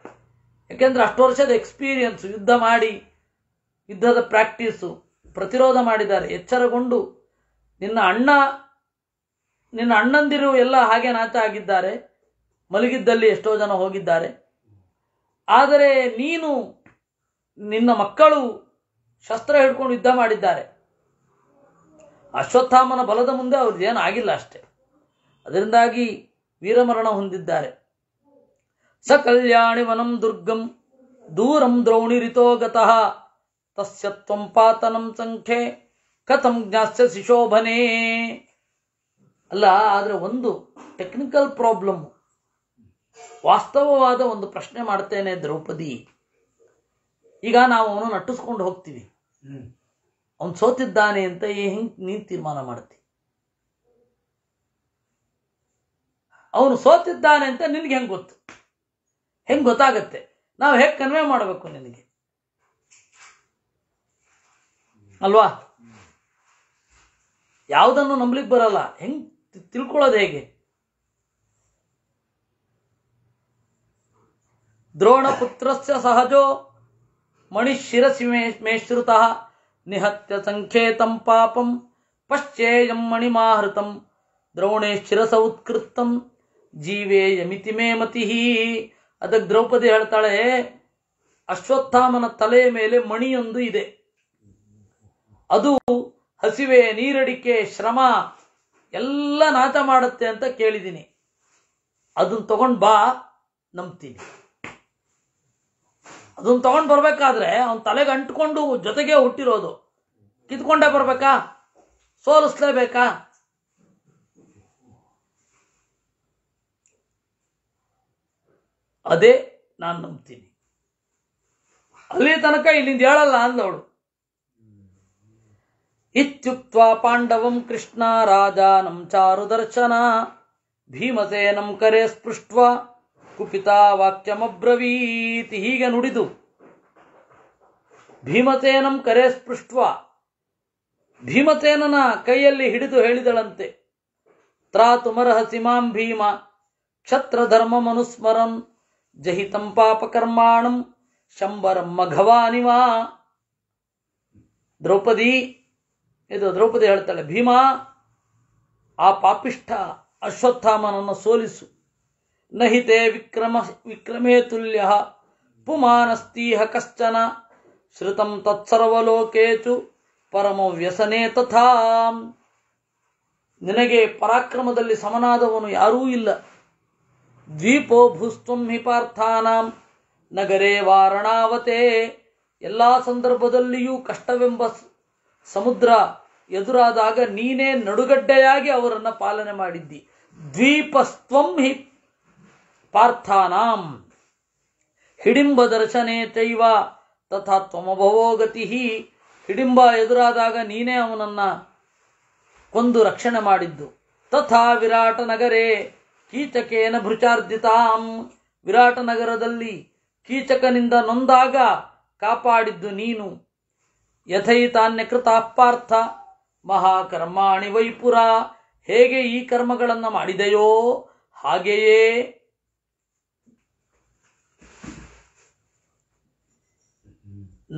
ಯಾಕೆಂದ್ರೆ ಅಷ್ಟು ವರ್ಷದ ಎಕ್ಸ್ಪೀರಿಯನ್ಸ್ ಯುದ್ಧ ಮಾಡಿ ಯುದ್ಧದ ಪ್ರಾಕ್ಟೀಸು ಪ್ರತಿರೋಧ ಮಾಡಿದ್ದಾರೆ ಎಚ್ಚರಗೊಂಡು ನಿನ್ನ ಅಣ್ಣ ನಿನ್ನ ಅಣ್ಣಂದಿರು ಎಲ್ಲ ಹಾಗೆ ನಾಚ ಆಗಿದ್ದಾರೆ ಮಲಗಿದ್ದಲ್ಲಿ ಎಷ್ಟೋ ಜನ ಹೋಗಿದ್ದಾರೆ ಆದರೆ ನೀನು ನಿನ್ನ ಮಕ್ಕಳು ಶಸ್ತ್ರ ಹಿಡ್ಕೊಂಡು ಯುದ್ಧ ಮಾಡಿದ್ದಾರೆ ಅಶ್ವತ್ಥಾಮನ ಬಲದ ಮುಂದೆ ಅವ್ರದ್ದು ಏನು ಆಗಿಲ್ಲ ಅಷ್ಟೆ ಅದರಿಂದಾಗಿ ವೀರಮರಣ ಹೊಂದಿದ್ದಾರೆ ಸ ಕಲ್ಯಾಣಿ ವನಂ ದುರ್ಗಂ ದೂರಂ ರಿತೋ ಗತಃ ತಸ್ಯ ತ್ವಂ ಪಾತನಂ ಸಂಖ್ಯೆ ಕಥಂ ಜ್ಞಾಸ್ಯ ಶಿಶೋಭನೆ ಅಲ್ಲ ಆದರೆ ಒಂದು ಟೆಕ್ನಿಕಲ್ ಪ್ರಾಬ್ಲಮ್ ವಾಸ್ತವವಾದ ಒಂದು ಪ್ರಶ್ನೆ ಮಾಡ್ತೇನೆ ದ್ರೌಪದಿ ಈಗ ನಾವು ಅವನು ನಟ್ಟಿಸ್ಕೊಂಡು ಹೋಗ್ತೀವಿ ಅವನು ಸೋತಿದ್ದಾನೆ ಅಂತ ಹಿಂಗೆ ನೀನ್ ತೀರ್ಮಾನ ಮಾಡ್ತಿ ಅವನು ಸೋತಿದ್ದಾನೆ ಅಂತ ನಿನಗೆ ಹೆಂಗೆ ಗೊತ್ತು ಹೆಂಗ್ ಗೊತ್ತಾಗತ್ತೆ ನಾವು ಹೇಗ್ ಕನ್ವೆ ಮಾಡಬೇಕು ನಿನಗೆ ಅಲ್ವಾ ಯಾವುದನ್ನು ನಂಬಲಿಕ್ಕೆ ಬರಲ್ಲ ಹೆಂಗ್ ತಿಳ್ಕೊಳ್ಳೋದು ಹೇಗೆ ದ್ರೋಣಪುತ್ರಸ್ಯ ಸಹಜೋ ಮಣಿಶಿರಸಿ ಮೇ ಮೇಶ್ರುತಃ ನಿಹತ್ಯ ಸಂಖೇತಂ ಪಾಪಂ ಪಶ್ಚೇಯಂ ಮಣಿಮಾಹೃತಂ ದ್ರೋಣೇ ಶಿರಸ ಉತ್ಕೃತಂ ಜೀವೇ ಮಿತಿ ಮೇ ಮತಿ ಅದಕ್ಕೆ ದ್ರೌಪದಿ ಹೇಳ್ತಾಳೆ ಅಶ್ವತ್ಥಾಮನ ತಲೆಯ ಮೇಲೆ ಮಣಿಯೊಂದು ಇದೆ ಅದು ಹಸಿವೆ ನೀರಡಿಕೆ ಶ್ರಮ ಎಲ್ಲ ನಾಟ ಮಾಡುತ್ತೆ ಅಂತ ಕೇಳಿದ್ದೀನಿ ಅದನ್ನ ತಗೊಂಡು ಬಾ ನಂಬ್ತೀನಿ ಅದನ್ನ ತಗೊಂಡು ಬರ್ಬೇಕಾದ್ರೆ ಅವನ ತಲೆಗೆ ಅಂಟ್ಕೊಂಡು ಜೊತೆಗೆ ಹುಟ್ಟಿರೋದು ಕಿತ್ಕೊಂಡೇ ಬರ್ಬೇಕಾ ಸೋಲಿಸ್ಲೇಬೇಕಾ ಅದೇ ನಾನು ನಂಬ್ತೀನಿ ಅಲ್ಲಿ ತನಕ ಇಲ್ಲಿಂದ ಹೇಳಲ್ಲ ಅಂದವಳು ಇತ್ಯುಕ್ತ ಪಾಂಡವಂ ಕೃಷ್ಣ ರಾಜಾನಂ ಚಾರು ದರ್ಶನ ಭೀಮಸೇನಂ ಕರೆ ಸ್ಪೃಷ್ಟ ಕುಪಿತ ವಾಕ್ಯಮಬ್ರವೀತಿ ಹೀಗೆ ನುಡಿದು ಭೀಮಸೇನಂ ಕರೆ ಸ್ಪೃಷ್ಟ ಭೀಮಸೇನನ ಕೈಯಲ್ಲಿ ಹಿಡಿದು ಹೇಳಿದಳಂತೆ ತ್ರಾತುಮರ್ಹ ಮಾಂ ಭೀಮ ಕ್ಷತ್ರಧರ್ಮ ಮನುಸ್ಮರನ್ ಜಹಿತಂ ಪಾಪಕರ್ಮಾಣಂ ಶಂಬರ ಮಘವಾನಿವ ದ್ರೌಪದಿ ಇದು ದ್ರೌಪದಿ ಹೇಳ್ತಾಳೆ ಭೀಮ ಆ ಪಾಪಿಷ್ಠ ಅಶ್ವತ್ಥಾಮನನ್ನು ಸೋಲಿಸು ನಹಿತೆ ವಿಕ್ರಮ ವಿಕ್ರಮೇ ತುಲ್ಯ ಪುಮಾನಸ್ತೀಹ ಕಶ್ಚನ ಶ್ರುತಂ ತತ್ಸರ್ವಲೋಕೇಚು ಪರಮ ವ್ಯಸನೆ ತಥಾ ನಿನಗೆ ಪರಾಕ್ರಮದಲ್ಲಿ ಸಮನಾದವನು ಯಾರೂ ಇಲ್ಲ ದ್ವೀಪೋ ಭೂಸ್ತುಂ ಹಿ ಪಾರ್ಥಾನಾಂ ನಗರೇ ವಾರಣಾವತೆ ಎಲ್ಲ ಸಂದರ್ಭದಲ್ಲಿಯೂ ಕಷ್ಟವೆಂಬ ಸಮುದ್ರ ಎದುರಾದಾಗ ನೀನೇ ನಡುಗಡ್ಡೆಯಾಗಿ ಅವರನ್ನು ಪಾಲನೆ ಮಾಡಿದ್ದಿ ದ್ವೀಪಸ್ತ್ವಂ ಹಿ ಪಾರ್ಥಾನಾಂ ಹಿಡಿಂಬ ದರ್ಶನೆ ತೈವ ತಥಾ ತ್ವಮಭವೋ ಗತಿ ಹಿಡಿಂಬ ಎದುರಾದಾಗ ನೀನೇ ಅವನನ್ನು ಕೊಂದು ರಕ್ಷಣೆ ಮಾಡಿದ್ದು ತಥಾ ವಿರಾಟ ನಗರೇ ಕೀಚಕೇನ ಭೃಚಾರ್ಜಿತಾಂ ವಿರಾಟ ನಗರದಲ್ಲಿ ಕೀಚಕನಿಂದ ನೊಂದಾಗ ಕಾಪಾಡಿದ್ದು ನೀನು ಯಥೈತಾನ್ಯಕೃತ ಅಪ್ಪಾರ್ಥ ಮಹಾಕರ್ಮಾಣಿ ವೈಪುರ ಹೇಗೆ ಈ ಕರ್ಮಗಳನ್ನು ಮಾಡಿದೆಯೋ ಹಾಗೆಯೇ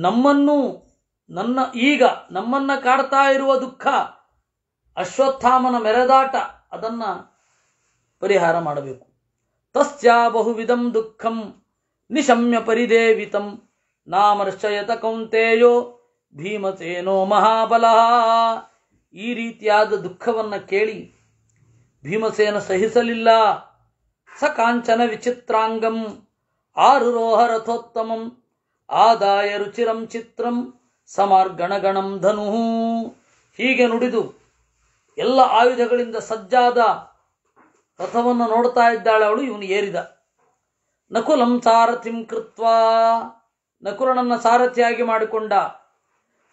ನಮ್ಮನ್ನು ನನ್ನ ಈಗ ನಮ್ಮನ್ನ ಕಾಡ್ತಾ ಇರುವ ದುಃಖ ಅಶ್ವತ್ಥಾಮನ ಮೆರೆದಾಟ ಅದನ್ನ ಪರಿಹಾರ ಮಾಡಬೇಕು ತಸ್ಯಾ ಬಹುವಿಧಂ ದುಃಖಂ ನಿಶಮ್ಯ ಪರಿದೇವಿತಂ ನಾಮರ್ಷಯತ ಕೌಂತೆಯೋ ಭೀಮಸೇನೋ ಮಹಾಬಲ ಈ ರೀತಿಯಾದ ದುಃಖವನ್ನು ಕೇಳಿ ಭೀಮಸೇನ ಸಹಿಸಲಿಲ್ಲ ಸಕಾಂಚನ ವಿಚಿತ್ರಾಂಗಂ ಆರುರೋಹ ರಥೋತ್ತಮಂ ಆದಾಯ ರುಚಿರಂ ಚಿತ್ರಂ ಸಮಾರ್ಗಣಗಣಂ ಧನು ಹೀಗೆ ನುಡಿದು ಎಲ್ಲ ಆಯುಧಗಳಿಂದ ಸಜ್ಜಾದ ರಥವನ್ನು ನೋಡ್ತಾ ಇದ್ದಾಳೆ ಅವಳು ಇವನು ಏರಿದ ನಕುಲಂ ಸಾರಥಿಂ ಕೃತ್ವ ನಕುಲನನ್ನ ಸಾರಥಿಯಾಗಿ ಮಾಡಿಕೊಂಡ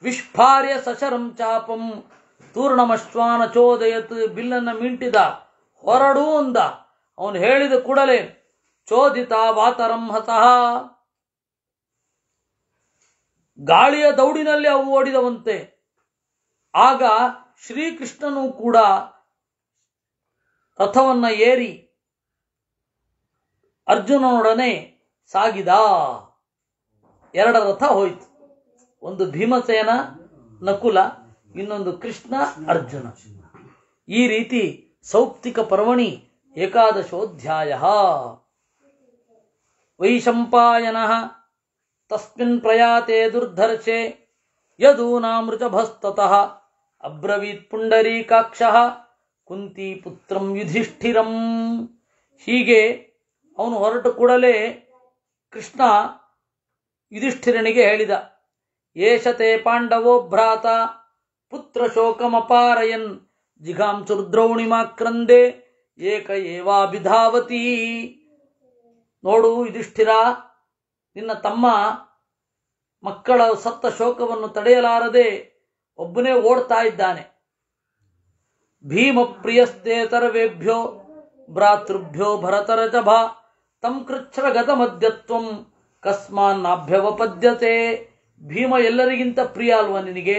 ವಿಷ್ಫಾರ್ಯ ಸಶರಂ ಚಾಪಂ ತೂರ್ಣಮಶ್ವಾನ ಚೋದಯತ್ ಬಿಲ್ಲನ್ನ ಮಿಂಟಿದ ಹೊರಡು ಅಂದ ಅವನು ಹೇಳಿದ ಕೂಡಲೇ ಚೋದಿತ ವಾತರಂ ಹಸಹ ಗಾಳಿಯ ದೌಡಿನಲ್ಲಿ ಅವು ಓಡಿದವಂತೆ ಆಗ ಶ್ರೀಕೃಷ್ಣನೂ ಕೂಡ ರಥವನ್ನು ಏರಿ ಅರ್ಜುನನೊಡನೆ ಸಾಗಿದ ಎರಡ ರಥ ಹೋಯಿತು ಒಂದು ಭೀಮಸೇನ ನಕುಲ ಇನ್ನೊಂದು ಕೃಷ್ಣ ಅರ್ಜುನ ಈ ರೀತಿ ಸೌಪ್ತಿಕ ಪರ್ವಣಿ ಏಕಾದಶೋಧ್ಯಾಯ ವೈಶಂಪಾಯನ ತಸ್ಮಿನ್ ಪ್ರಯಾತೆ ದುರ್ಧರ್ಷೆ ಯದೂನಾಮೃತಭಸ್ತಃ ಅಬ್ರವೀತ್ ಪುಂಡರೀಕಾಕ್ಷ ಕುಂತಿ ಪುತ್ರಂ ಯುಧಿಷ್ಠಿರಂ ಹೀಗೆ ಅವನು ಹೊರಟು ಕೂಡಲೇ ಕೃಷ್ಣ ಯುಧಿಷ್ಠಿರನಿಗೆ ಹೇಳಿದ ಏಷತೆ ಪಾಂಡವೋ ಭ್ರಾತ ಪುತ್ರ ಶೋಕಮಪಾರಯನ್ ಜಿಘಾಂಸುರ್ದ್ರೌಣಿಮಾಕ್ರಂದೆ ಏಕ ಏವಾಭಿಧಾವತಿ ನೋಡು ಯುಧಿಷ್ಠಿರ ನಿನ್ನ ತಮ್ಮ ಮಕ್ಕಳ ಸತ್ತ ಶೋಕವನ್ನು ತಡೆಯಲಾರದೆ ಒಬ್ಬನೇ ಓಡ್ತಾ ಇದ್ದಾನೆ ಭೀಮಪ್ರಿಯಸ್ದೇತರವೇಭ್ಯೋ ಭ್ರಾತೃಭ್ಯೋ ಭಾ ತಂ ಕೃಚ್ಛ್ರಗತಮದ್ಯತ್ವಂ ಕಸ್ಮಾನ್ನಾಭ್ಯವಪದ್ಯತೆ ಭೀಮ ಎಲ್ಲರಿಗಿಂತ ಪ್ರಿಯ ಅಲ್ವ ನಿನಗೆ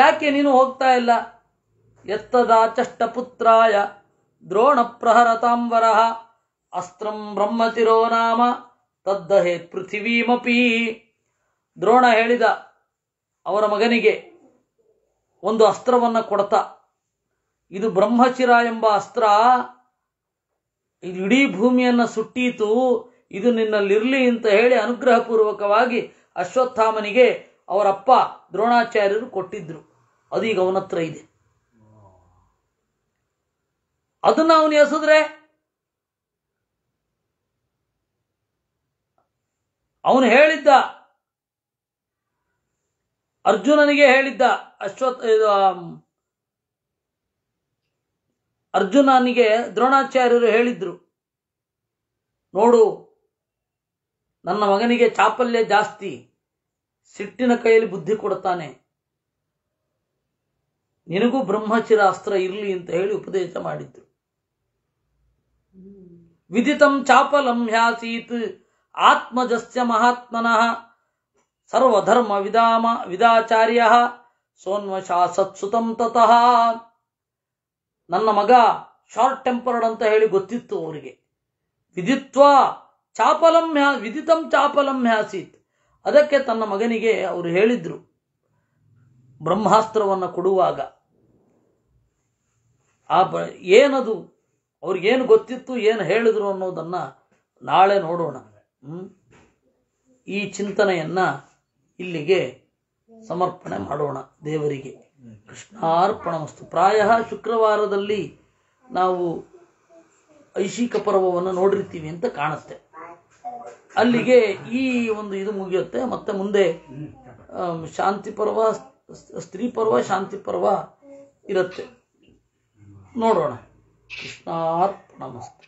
ಯಾಕೆ ನೀನು ಹೋಗ್ತಾ ಇಲ್ಲ ಚಷ್ಟ ಚಷ್ಟಪುತ್ರಾಯ ದ್ರೋಣ ಪ್ರಹರತಾಂಬರ ಅಸ್ತ್ರಂ ಬ್ರಹ್ಮತಿರೋ ನಾಮ ತದ್ದಹೇ ಪೃಥಿವೀಮಪೀ ದ್ರೋಣ ಹೇಳಿದ ಅವರ ಮಗನಿಗೆ ಒಂದು ಅಸ್ತ್ರವನ್ನು ಕೊಡತ ಇದು ಬ್ರಹ್ಮಚಿರ ಎಂಬ ಅಸ್ತ್ರ ಇಡೀ ಭೂಮಿಯನ್ನು ಸುಟ್ಟೀತು ಇದು ನಿನ್ನಲ್ಲಿರಲಿ ಅಂತ ಹೇಳಿ ಅನುಗ್ರಹಪೂರ್ವಕವಾಗಿ ಅಶ್ವತ್ಥಾಮನಿಗೆ ಅವರಪ್ಪ ದ್ರೋಣಾಚಾರ್ಯರು ಕೊಟ್ಟಿದ್ರು ಅದು ಈಗ ಅವನತ್ರ ಇದೆ ಅದನ್ನು ಅವನು ಎಸೆದ್ರೆ ಅವನು ಹೇಳಿದ್ದ ಅರ್ಜುನನಿಗೆ ಹೇಳಿದ್ದ ಅಶ್ವತ್ ಅರ್ಜುನನಿಗೆ ದ್ರೋಣಾಚಾರ್ಯರು ಹೇಳಿದ್ರು ನೋಡು ನನ್ನ ಮಗನಿಗೆ ಚಾಪಲ್ಯ ಜಾಸ್ತಿ ಸಿಟ್ಟಿನ ಕೈಯಲ್ಲಿ ಬುದ್ಧಿ ಕೊಡ್ತಾನೆ ನಿನಗೂ ಬ್ರಹ್ಮಚಿರ ಅಸ್ತ್ರ ಇರಲಿ ಅಂತ ಹೇಳಿ ಉಪದೇಶ ಮಾಡಿದ್ರು ವಿದಿತಂ ಚಾಪಲಂ ಹ್ಯಾಸೀತ್ ಆತ್ಮಜಸ್ಯ ಮಹಾತ್ಮನಃ ಸರ್ವಧರ್ಮ ವಿದಾಮ ವಿದಾಚಾರ್ಯ ಸೋನ್ವಶ ಸತ್ಸುತಂ ತತಃ ನನ್ನ ಮಗ ಶಾರ್ಟ್ ಟೆಂಪರ್ಡ್ ಅಂತ ಹೇಳಿ ಗೊತ್ತಿತ್ತು ಅವರಿಗೆ ವಿಧಿತ್ವ ಚಾಪಲಂ ವಿದಿತಂ ಚಾಪಲಂ ಹ್ಯಾಸೀತ್ ಅದಕ್ಕೆ ತನ್ನ ಮಗನಿಗೆ ಅವರು ಹೇಳಿದ್ರು ಬ್ರಹ್ಮಾಸ್ತ್ರವನ್ನು ಕೊಡುವಾಗ ಆ ಏನದು ಅವ್ರಿಗೇನು ಗೊತ್ತಿತ್ತು ಏನು ಹೇಳಿದ್ರು ಅನ್ನೋದನ್ನು ನಾಳೆ ನೋಡೋಣ ಈ ಚಿಂತನೆಯನ್ನು ಇಲ್ಲಿಗೆ ಸಮರ್ಪಣೆ ಮಾಡೋಣ ದೇವರಿಗೆ ಕೃಷ್ಣಾರ್ಪಣ ವಸ್ತು ಪ್ರಾಯ ಶುಕ್ರವಾರದಲ್ಲಿ ನಾವು ಐಶಿಕ ಪರ್ವವನ್ನು ನೋಡಿರ್ತೀವಿ ಅಂತ ಕಾಣುತ್ತೆ ಅಲ್ಲಿಗೆ ಈ ಒಂದು ಇದು ಮುಗಿಯುತ್ತೆ ಮತ್ತೆ ಮುಂದೆ ಶಾಂತಿ ಪರ್ವ ಸ್ತ್ರೀ ಪರ್ವ ಶಾಂತಿ ಪರ್ವ ಇರುತ್ತೆ ನೋಡೋಣ ಕೃಷ್ಣಾರ್ಪಣ